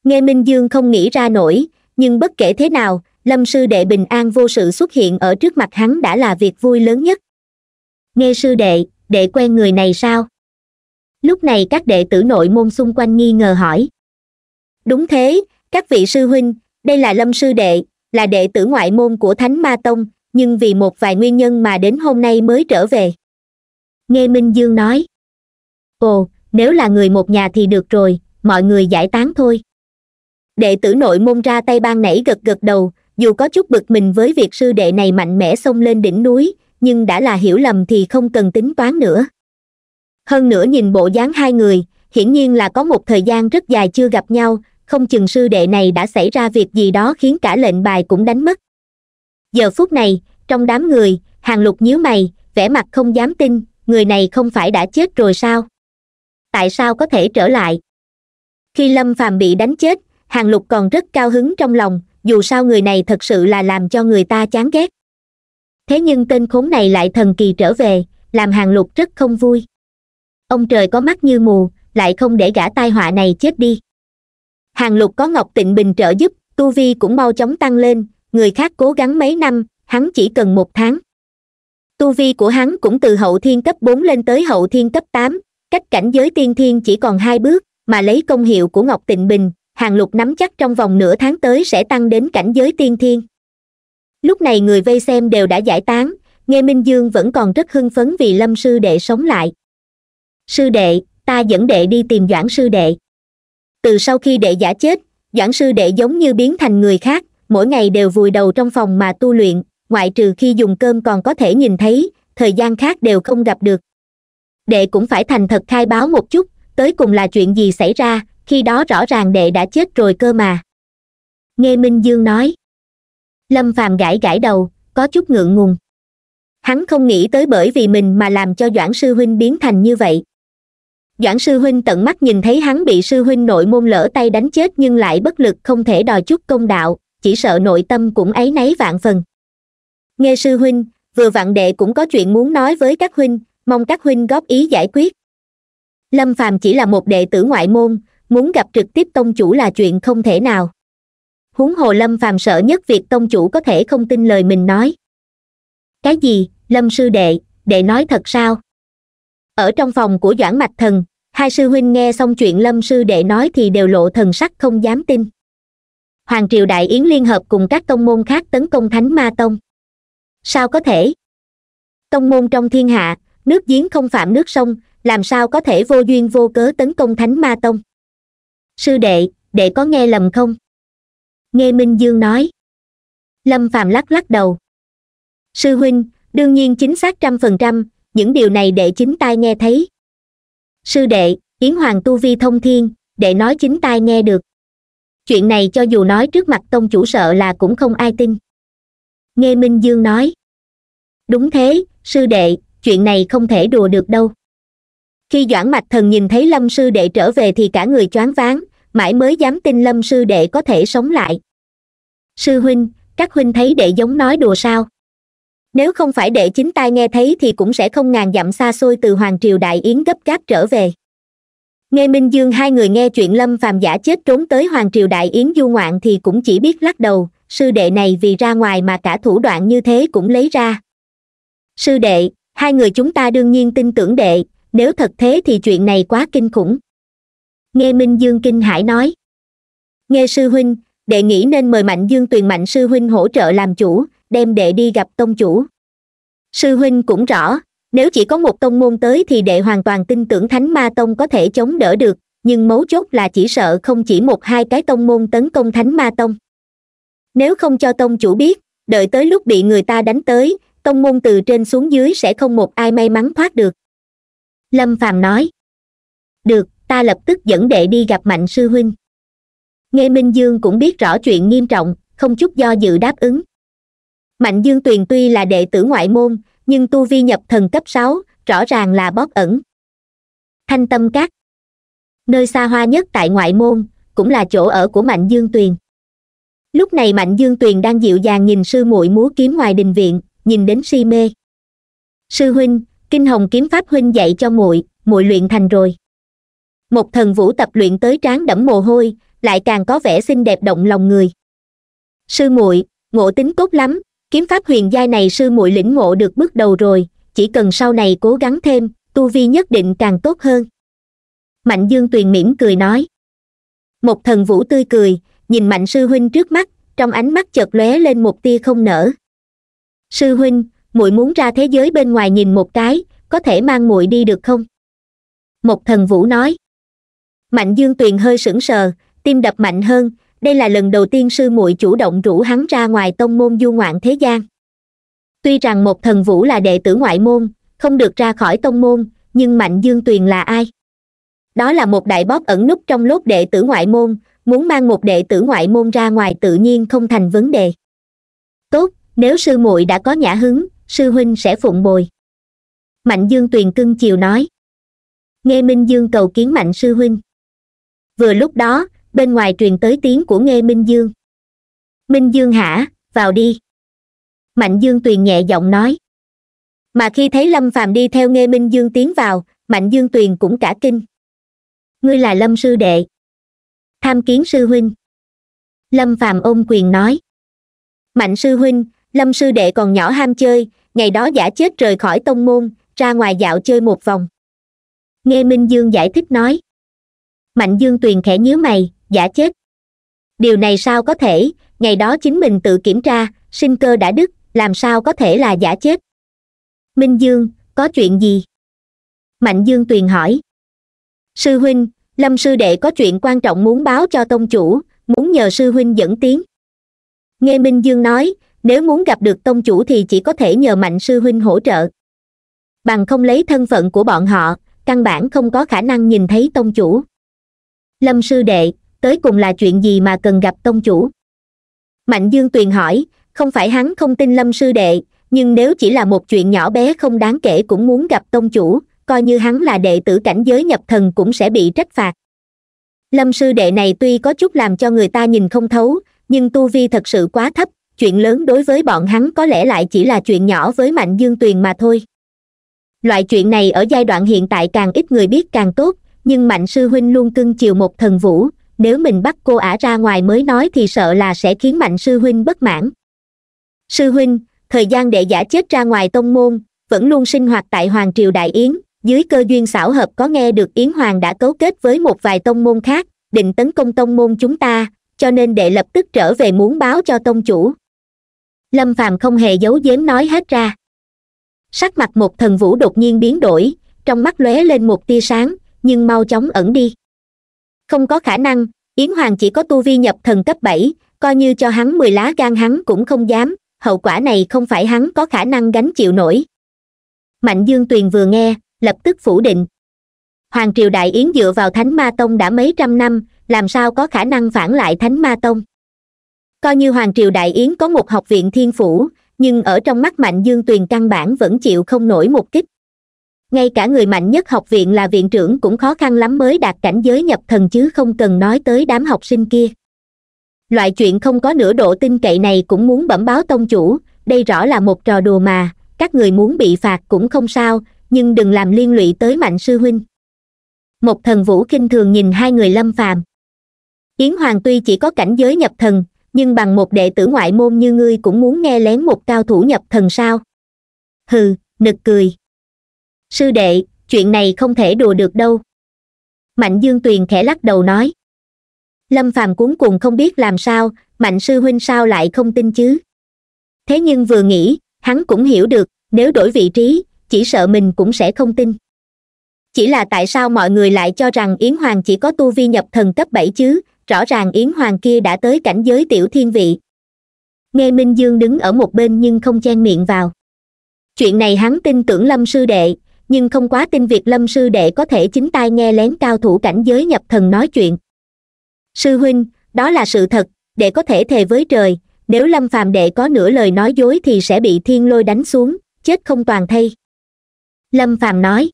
nghe minh dương không nghĩ ra nổi nhưng bất kể thế nào lâm sư đệ bình an vô sự xuất hiện ở trước mặt hắn đã là việc vui lớn nhất nghe sư đệ đệ quen người này sao lúc này các đệ tử nội môn xung quanh nghi ngờ hỏi đúng thế các vị sư huynh đây là lâm sư đệ là đệ tử ngoại môn của thánh ma tông nhưng vì một vài nguyên nhân mà đến hôm nay mới trở về nghe minh dương nói ồ nếu là người một nhà thì được rồi mọi người giải tán thôi đệ tử nội môn ra tay ban nảy gật gật đầu dù có chút bực mình với việc sư đệ này mạnh mẽ xông lên đỉnh núi nhưng đã là hiểu lầm thì không cần tính toán nữa hơn nữa nhìn bộ dáng hai người hiển nhiên là có một thời gian rất dài chưa gặp nhau không chừng sư đệ này đã xảy ra việc gì đó khiến cả lệnh bài cũng đánh mất giờ phút này trong đám người hàng lục nhíu mày vẻ mặt không dám tin người này không phải đã chết rồi sao tại sao có thể trở lại khi lâm phàm bị đánh chết hàng lục còn rất cao hứng trong lòng dù sao người này thật sự là làm cho người ta chán ghét thế nhưng tên khốn này lại thần kỳ trở về làm hàng lục rất không vui ông trời có mắt như mù lại không để gã tai họa này chết đi hàng lục có ngọc tịnh bình trợ giúp tu vi cũng mau chóng tăng lên người khác cố gắng mấy năm hắn chỉ cần một tháng tu vi của hắn cũng từ hậu thiên cấp bốn lên tới hậu thiên cấp tám cách cảnh giới tiên thiên chỉ còn hai bước mà lấy công hiệu của ngọc tịnh bình hàng lục nắm chắc trong vòng nửa tháng tới sẽ tăng đến cảnh giới tiên thiên lúc này người vây xem đều đã giải tán nghe minh dương vẫn còn rất hưng phấn vì lâm sư đệ sống lại sư đệ ta dẫn đệ đi tìm doãn sư đệ từ sau khi đệ giả chết doãn sư đệ giống như biến thành người khác mỗi ngày đều vùi đầu trong phòng mà tu luyện ngoại trừ khi dùng cơm còn có thể nhìn thấy thời gian khác đều không gặp được đệ cũng phải thành thật khai báo một chút tới cùng là chuyện gì xảy ra khi đó rõ ràng đệ đã chết rồi cơ mà nghe minh dương nói lâm phàm gãi gãi đầu có chút ngượng ngùng hắn không nghĩ tới bởi vì mình mà làm cho doãn sư huynh biến thành như vậy doãn sư huynh tận mắt nhìn thấy hắn bị sư huynh nội môn lỡ tay đánh chết nhưng lại bất lực không thể đòi chút công đạo chỉ sợ nội tâm cũng ấy nấy vạn phần nghe sư huynh vừa vặn đệ cũng có chuyện muốn nói với các huynh mong các huynh góp ý giải quyết lâm phàm chỉ là một đệ tử ngoại môn muốn gặp trực tiếp tông chủ là chuyện không thể nào huống hồ lâm phàm sợ nhất việc tông chủ có thể không tin lời mình nói cái gì lâm sư đệ đệ nói thật sao ở trong phòng của doãn mạch thần hai sư huynh nghe xong chuyện lâm sư đệ nói thì đều lộ thần sắc không dám tin hoàng triều đại yến liên hợp cùng các tông môn khác tấn công thánh ma tông sao có thể tông môn trong thiên hạ nước giếng không phạm nước sông làm sao có thể vô duyên vô cớ tấn công thánh ma tông sư đệ đệ có nghe lầm không nghe minh dương nói lâm Phạm lắc lắc đầu sư huynh đương nhiên chính xác trăm phần trăm những điều này đệ chính tai nghe thấy sư đệ yến hoàng tu vi thông thiên đệ nói chính tai nghe được chuyện này cho dù nói trước mặt tông chủ sợ là cũng không ai tin nghe minh dương nói đúng thế sư đệ chuyện này không thể đùa được đâu khi doãn mạch thần nhìn thấy lâm sư đệ trở về thì cả người choáng váng mãi mới dám tin lâm sư đệ có thể sống lại sư huynh các huynh thấy đệ giống nói đùa sao nếu không phải đệ chính tai nghe thấy thì cũng sẽ không ngàn dặm xa xôi từ hoàng triều đại yến gấp gáp trở về nghe minh dương hai người nghe chuyện lâm phàm giả chết trốn tới hoàng triều đại yến du ngoạn thì cũng chỉ biết lắc đầu sư đệ này vì ra ngoài mà cả thủ đoạn như thế cũng lấy ra sư đệ hai người chúng ta đương nhiên tin tưởng đệ nếu thật thế thì chuyện này quá kinh khủng nghe minh dương kinh hải nói nghe sư huynh đệ nghĩ nên mời mạnh dương tuyền mạnh sư huynh hỗ trợ làm chủ đem đệ đi gặp tông chủ sư huynh cũng rõ nếu chỉ có một tông môn tới thì đệ hoàn toàn tin tưởng thánh ma tông có thể chống đỡ được nhưng mấu chốt là chỉ sợ không chỉ một hai cái tông môn tấn công thánh ma tông nếu không cho tông chủ biết đợi tới lúc bị người ta đánh tới tông môn từ trên xuống dưới sẽ không một ai may mắn thoát được lâm phàm nói được ta lập tức dẫn đệ đi gặp mạnh sư huynh nghe minh dương cũng biết rõ chuyện nghiêm trọng không chút do dự đáp ứng mạnh dương tuyền tuy là đệ tử ngoại môn nhưng tu vi nhập thần cấp sáu rõ ràng là bóp ẩn thanh tâm Cát, nơi xa hoa nhất tại ngoại môn cũng là chỗ ở của mạnh dương tuyền lúc này mạnh dương tuyền đang dịu dàng nhìn sư muội múa kiếm ngoài đình viện nhìn đến si mê sư huynh kinh hồng kiếm pháp huynh dạy cho muội muội luyện thành rồi một thần vũ tập luyện tới trán đẫm mồ hôi lại càng có vẻ xinh đẹp động lòng người sư muội ngộ tính tốt lắm kiếm pháp huyền giai này sư muội lĩnh ngộ được bước đầu rồi chỉ cần sau này cố gắng thêm tu vi nhất định càng tốt hơn mạnh dương tuyền mỉm cười nói một thần vũ tươi cười nhìn mạnh sư huynh trước mắt trong ánh mắt chợt lóe lên một tia không nở sư huynh muội muốn ra thế giới bên ngoài nhìn một cái có thể mang muội đi được không một thần vũ nói mạnh dương tuyền hơi sững sờ tim đập mạnh hơn đây là lần đầu tiên sư muội chủ động rủ hắn ra ngoài tông môn du ngoạn thế gian tuy rằng một thần vũ là đệ tử ngoại môn không được ra khỏi tông môn nhưng mạnh dương tuyền là ai đó là một đại bóp ẩn nút trong lốt đệ tử ngoại môn muốn mang một đệ tử ngoại môn ra ngoài tự nhiên không thành vấn đề tốt nếu sư muội đã có nhã hứng sư huynh sẽ phụng bồi mạnh dương tuyền cưng chiều nói nghe minh dương cầu kiến mạnh sư huynh vừa lúc đó bên ngoài truyền tới tiếng của nghe minh dương minh dương hả vào đi mạnh dương tuyền nhẹ giọng nói mà khi thấy lâm phàm đi theo nghe minh dương tiến vào mạnh dương tuyền cũng cả kinh ngươi là lâm sư đệ tham kiến sư huynh lâm phàm ôm quyền nói mạnh sư huynh lâm sư đệ còn nhỏ ham chơi ngày đó giả chết rời khỏi tông môn ra ngoài dạo chơi một vòng nghe minh dương giải thích nói mạnh dương tuyền khẽ nhớ mày giả chết điều này sao có thể ngày đó chính mình tự kiểm tra sinh cơ đã đứt làm sao có thể là giả chết minh dương có chuyện gì mạnh dương tuyền hỏi sư huynh lâm sư đệ có chuyện quan trọng muốn báo cho tông chủ muốn nhờ sư huynh dẫn tiến nghe minh dương nói nếu muốn gặp được tông chủ thì chỉ có thể nhờ mạnh sư huynh hỗ trợ bằng không lấy thân phận của bọn họ căn bản không có khả năng nhìn thấy tông chủ lâm sư đệ tới cùng là chuyện gì mà cần gặp tông chủ mạnh dương tuyền hỏi không phải hắn không tin lâm sư đệ nhưng nếu chỉ là một chuyện nhỏ bé không đáng kể cũng muốn gặp tông chủ coi như hắn là đệ tử cảnh giới nhập thần cũng sẽ bị trách phạt lâm sư đệ này tuy có chút làm cho người ta nhìn không thấu nhưng tu vi thật sự quá thấp chuyện lớn đối với bọn hắn có lẽ lại chỉ là chuyện nhỏ với mạnh dương tuyền mà thôi loại chuyện này ở giai đoạn hiện tại càng ít người biết càng tốt nhưng mạnh sư huynh luôn cưng chiều một thần vũ nếu mình bắt cô ả ra ngoài mới nói thì sợ là sẽ khiến mạnh sư huynh bất mãn sư huynh thời gian đệ giả chết ra ngoài tông môn vẫn luôn sinh hoạt tại hoàng triều đại yến dưới cơ duyên xảo hợp có nghe được yến hoàng đã cấu kết với một vài tông môn khác định tấn công tông môn chúng ta cho nên đệ lập tức trở về muốn báo cho tông chủ lâm phàm không hề giấu giếm nói hết ra sắc mặt một thần vũ đột nhiên biến đổi trong mắt lóe lên một tia sáng nhưng mau chóng ẩn đi không có khả năng yến hoàng chỉ có tu vi nhập thần cấp bảy coi như cho hắn mười lá gan hắn cũng không dám hậu quả này không phải hắn có khả năng gánh chịu nổi mạnh dương tuyền vừa nghe lập tức phủ định hoàng triều đại yến dựa vào thánh ma tông đã mấy trăm năm làm sao có khả năng phản lại thánh ma tông coi như hoàng triều đại yến có một học viện thiên phủ nhưng ở trong mắt mạnh dương tuyền căn bản vẫn chịu không nổi một kích ngay cả người mạnh nhất học viện là viện trưởng cũng khó khăn lắm mới đạt cảnh giới nhập thần chứ không cần nói tới đám học sinh kia loại chuyện không có nửa độ tin cậy này cũng muốn bẩm báo tông chủ đây rõ là một trò đùa mà các người muốn bị phạt cũng không sao nhưng đừng làm liên lụy tới mạnh sư huynh một thần vũ kinh thường nhìn hai người lâm phàm yến hoàng tuy chỉ có cảnh giới nhập thần nhưng bằng một đệ tử ngoại môn như ngươi cũng muốn nghe lén một cao thủ nhập thần sao hừ nực cười sư đệ chuyện này không thể đùa được đâu mạnh dương tuyền khẽ lắc đầu nói lâm phàm cuốn cùng không biết làm sao mạnh sư huynh sao lại không tin chứ thế nhưng vừa nghĩ hắn cũng hiểu được nếu đổi vị trí chỉ sợ mình cũng sẽ không tin chỉ là tại sao mọi người lại cho rằng yến hoàng chỉ có tu vi nhập thần cấp bảy chứ rõ ràng yến hoàng kia đã tới cảnh giới tiểu thiên vị nghe minh dương đứng ở một bên nhưng không chen miệng vào chuyện này hắn tin tưởng lâm sư đệ nhưng không quá tin việc lâm sư đệ có thể chính tai nghe lén cao thủ cảnh giới nhập thần nói chuyện sư huynh đó là sự thật để có thể thề với trời nếu lâm phàm đệ có nửa lời nói dối thì sẽ bị thiên lôi đánh xuống chết không toàn thây lâm phàm nói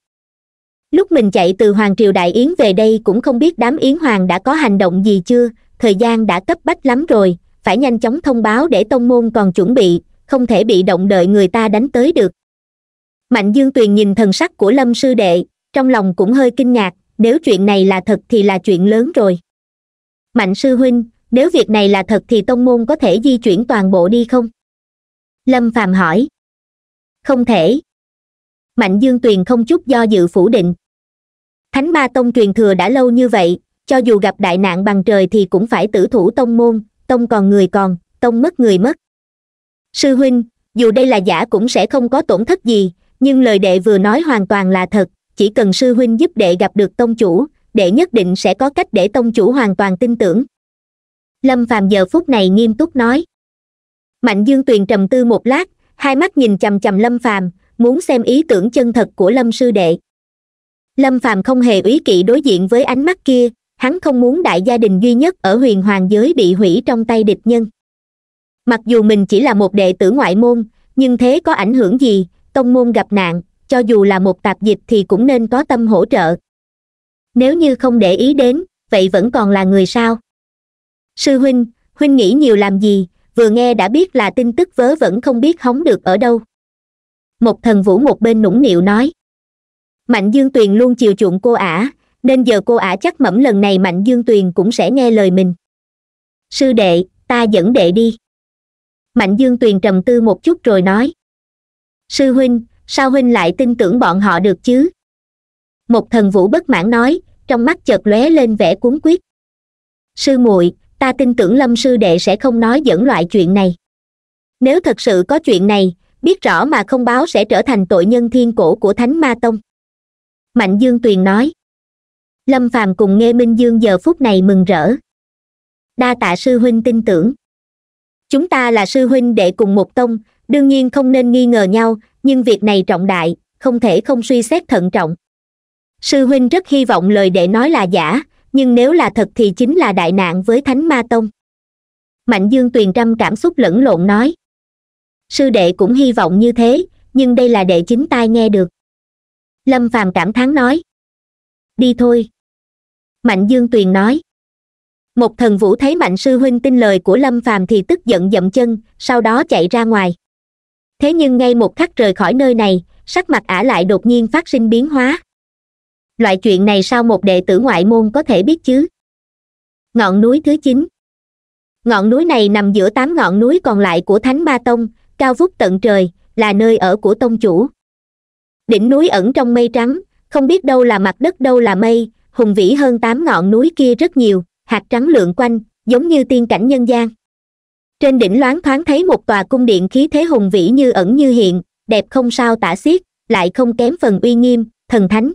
lúc mình chạy từ hoàng triều đại yến về đây cũng không biết đám yến hoàng đã có hành động gì chưa thời gian đã cấp bách lắm rồi phải nhanh chóng thông báo để tông môn còn chuẩn bị không thể bị động đợi người ta đánh tới được mạnh dương tuyền nhìn thần sắc của lâm sư đệ trong lòng cũng hơi kinh ngạc nếu chuyện này là thật thì là chuyện lớn rồi mạnh sư huynh nếu việc này là thật thì tông môn có thể di chuyển toàn bộ đi không lâm phàm hỏi không thể mạnh dương tuyền không chút do dự phủ định thánh ma tông truyền thừa đã lâu như vậy cho dù gặp đại nạn bằng trời thì cũng phải tử thủ tông môn tông còn người còn tông mất người mất sư huynh dù đây là giả cũng sẽ không có tổn thất gì nhưng lời đệ vừa nói hoàn toàn là thật chỉ cần sư huynh giúp đệ gặp được tông chủ đệ nhất định sẽ có cách để tông chủ hoàn toàn tin tưởng lâm phàm giờ phút này nghiêm túc nói mạnh dương tuyền trầm tư một lát hai mắt nhìn chằm chằm lâm phàm muốn xem ý tưởng chân thật của lâm sư đệ lâm phàm không hề ý kỵ đối diện với ánh mắt kia hắn không muốn đại gia đình duy nhất ở huyền hoàng giới bị hủy trong tay địch nhân mặc dù mình chỉ là một đệ tử ngoại môn nhưng thế có ảnh hưởng gì tông môn gặp nạn cho dù là một tạp dịch thì cũng nên có tâm hỗ trợ nếu như không để ý đến vậy vẫn còn là người sao sư huynh huynh nghĩ nhiều làm gì vừa nghe đã biết là tin tức vớ vẫn không biết hóng được ở đâu một thần vũ một bên nũng nịu nói mạnh dương tuyền luôn chiều chuộng cô ả nên giờ cô ả chắc mẩm lần này mạnh dương tuyền cũng sẽ nghe lời mình sư đệ ta dẫn đệ đi mạnh dương tuyền trầm tư một chút rồi nói sư huynh sao huynh lại tin tưởng bọn họ được chứ một thần vũ bất mãn nói trong mắt chợt lóe lên vẻ cuốn quyết sư muội ta tin tưởng lâm sư đệ sẽ không nói dẫn loại chuyện này nếu thật sự có chuyện này biết rõ mà không báo sẽ trở thành tội nhân thiên cổ của thánh ma tông mạnh dương tuyền nói lâm phàm cùng nghe minh dương giờ phút này mừng rỡ đa tạ sư huynh tin tưởng chúng ta là sư huynh đệ cùng một tông đương nhiên không nên nghi ngờ nhau nhưng việc này trọng đại không thể không suy xét thận trọng sư huynh rất hy vọng lời đệ nói là giả nhưng nếu là thật thì chính là đại nạn với thánh ma tông mạnh dương tuyền trăm cảm xúc lẫn lộn nói sư đệ cũng hy vọng như thế nhưng đây là đệ chính tai nghe được lâm phàm cảm thán nói đi thôi mạnh dương tuyền nói một thần vũ thấy mạnh sư huynh tin lời của lâm phàm thì tức giận dậm chân sau đó chạy ra ngoài thế nhưng ngay một khắc rời khỏi nơi này sắc mặt ả lại đột nhiên phát sinh biến hóa loại chuyện này sao một đệ tử ngoại môn có thể biết chứ ngọn núi thứ chín ngọn núi này nằm giữa tám ngọn núi còn lại của thánh ma tông cao vút tận trời là nơi ở của tông chủ đỉnh núi ẩn trong mây trắng không biết đâu là mặt đất đâu là mây hùng vĩ hơn tám ngọn núi kia rất nhiều hạt trắng lượn quanh giống như tiên cảnh nhân gian trên đỉnh loáng thoáng thấy một tòa cung điện khí thế hùng vĩ như ẩn như hiện đẹp không sao tả xiết lại không kém phần uy nghiêm thần thánh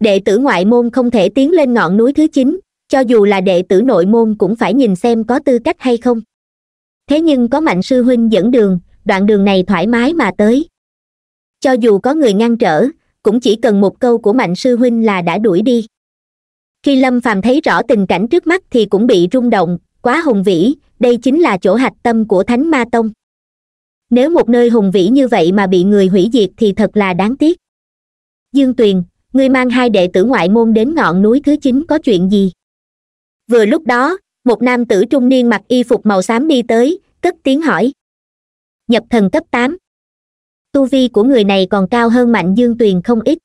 đệ tử ngoại môn không thể tiến lên ngọn núi thứ chín cho dù là đệ tử nội môn cũng phải nhìn xem có tư cách hay không thế nhưng có mạnh sư huynh dẫn đường đoạn đường này thoải mái mà tới cho dù có người ngăn trở cũng chỉ cần một câu của mạnh sư huynh là đã đuổi đi khi lâm phàm thấy rõ tình cảnh trước mắt thì cũng bị rung động quá hùng vĩ đây chính là chỗ hạch tâm của thánh ma tông nếu một nơi hùng vĩ như vậy mà bị người hủy diệt thì thật là đáng tiếc dương tuyền ngươi mang hai đệ tử ngoại môn đến ngọn núi thứ chín có chuyện gì vừa lúc đó một nam tử trung niên mặc y phục màu xám đi tới cất tiếng hỏi nhập thần cấp tám tu vi của người này còn cao hơn mạnh dương tuyền không ít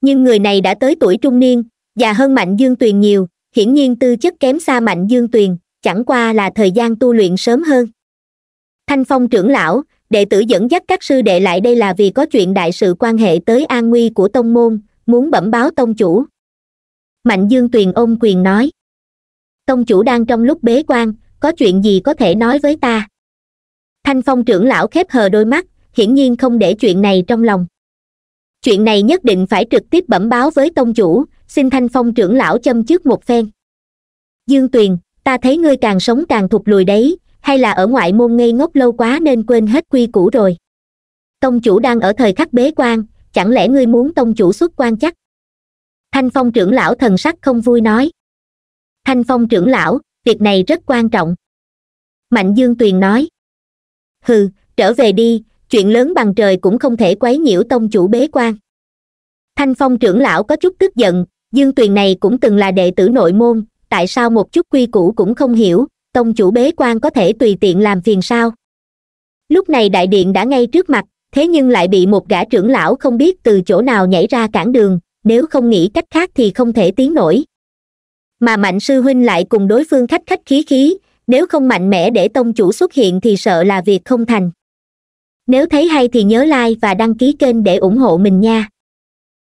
nhưng người này đã tới tuổi trung niên già hơn mạnh dương tuyền nhiều hiển nhiên tư chất kém xa mạnh dương tuyền chẳng qua là thời gian tu luyện sớm hơn thanh phong trưởng lão đệ tử dẫn dắt các sư đệ lại đây là vì có chuyện đại sự quan hệ tới an nguy của tông môn muốn bẩm báo tông chủ mạnh dương tuyền ôm quyền nói tông chủ đang trong lúc bế quan có chuyện gì có thể nói với ta thanh phong trưởng lão khép hờ đôi mắt hiển nhiên không để chuyện này trong lòng chuyện này nhất định phải trực tiếp bẩm báo với tông chủ xin thanh phong trưởng lão châm trước một phen dương tuyền ta thấy ngươi càng sống càng thụt lùi đấy hay là ở ngoại môn ngây ngốc lâu quá nên quên hết quy củ rồi tông chủ đang ở thời khắc bế quan chẳng lẽ ngươi muốn tông chủ xuất quan chắc thanh phong trưởng lão thần sắc không vui nói thanh phong trưởng lão việc này rất quan trọng mạnh dương tuyền nói hừ trở về đi chuyện lớn bằng trời cũng không thể quấy nhiễu tông chủ bế quan thanh phong trưởng lão có chút tức giận dương tuyền này cũng từng là đệ tử nội môn tại sao một chút quy củ cũng không hiểu tông chủ bế quan có thể tùy tiện làm phiền sao lúc này đại điện đã ngay trước mặt thế nhưng lại bị một gã trưởng lão không biết từ chỗ nào nhảy ra cản đường nếu không nghĩ cách khác thì không thể tiến nổi mà mạnh sư huynh lại cùng đối phương khách khách khí khí nếu không mạnh mẽ để tông chủ xuất hiện thì sợ là việc không thành nếu thấy hay thì nhớ like và đăng ký kênh để ủng hộ mình nha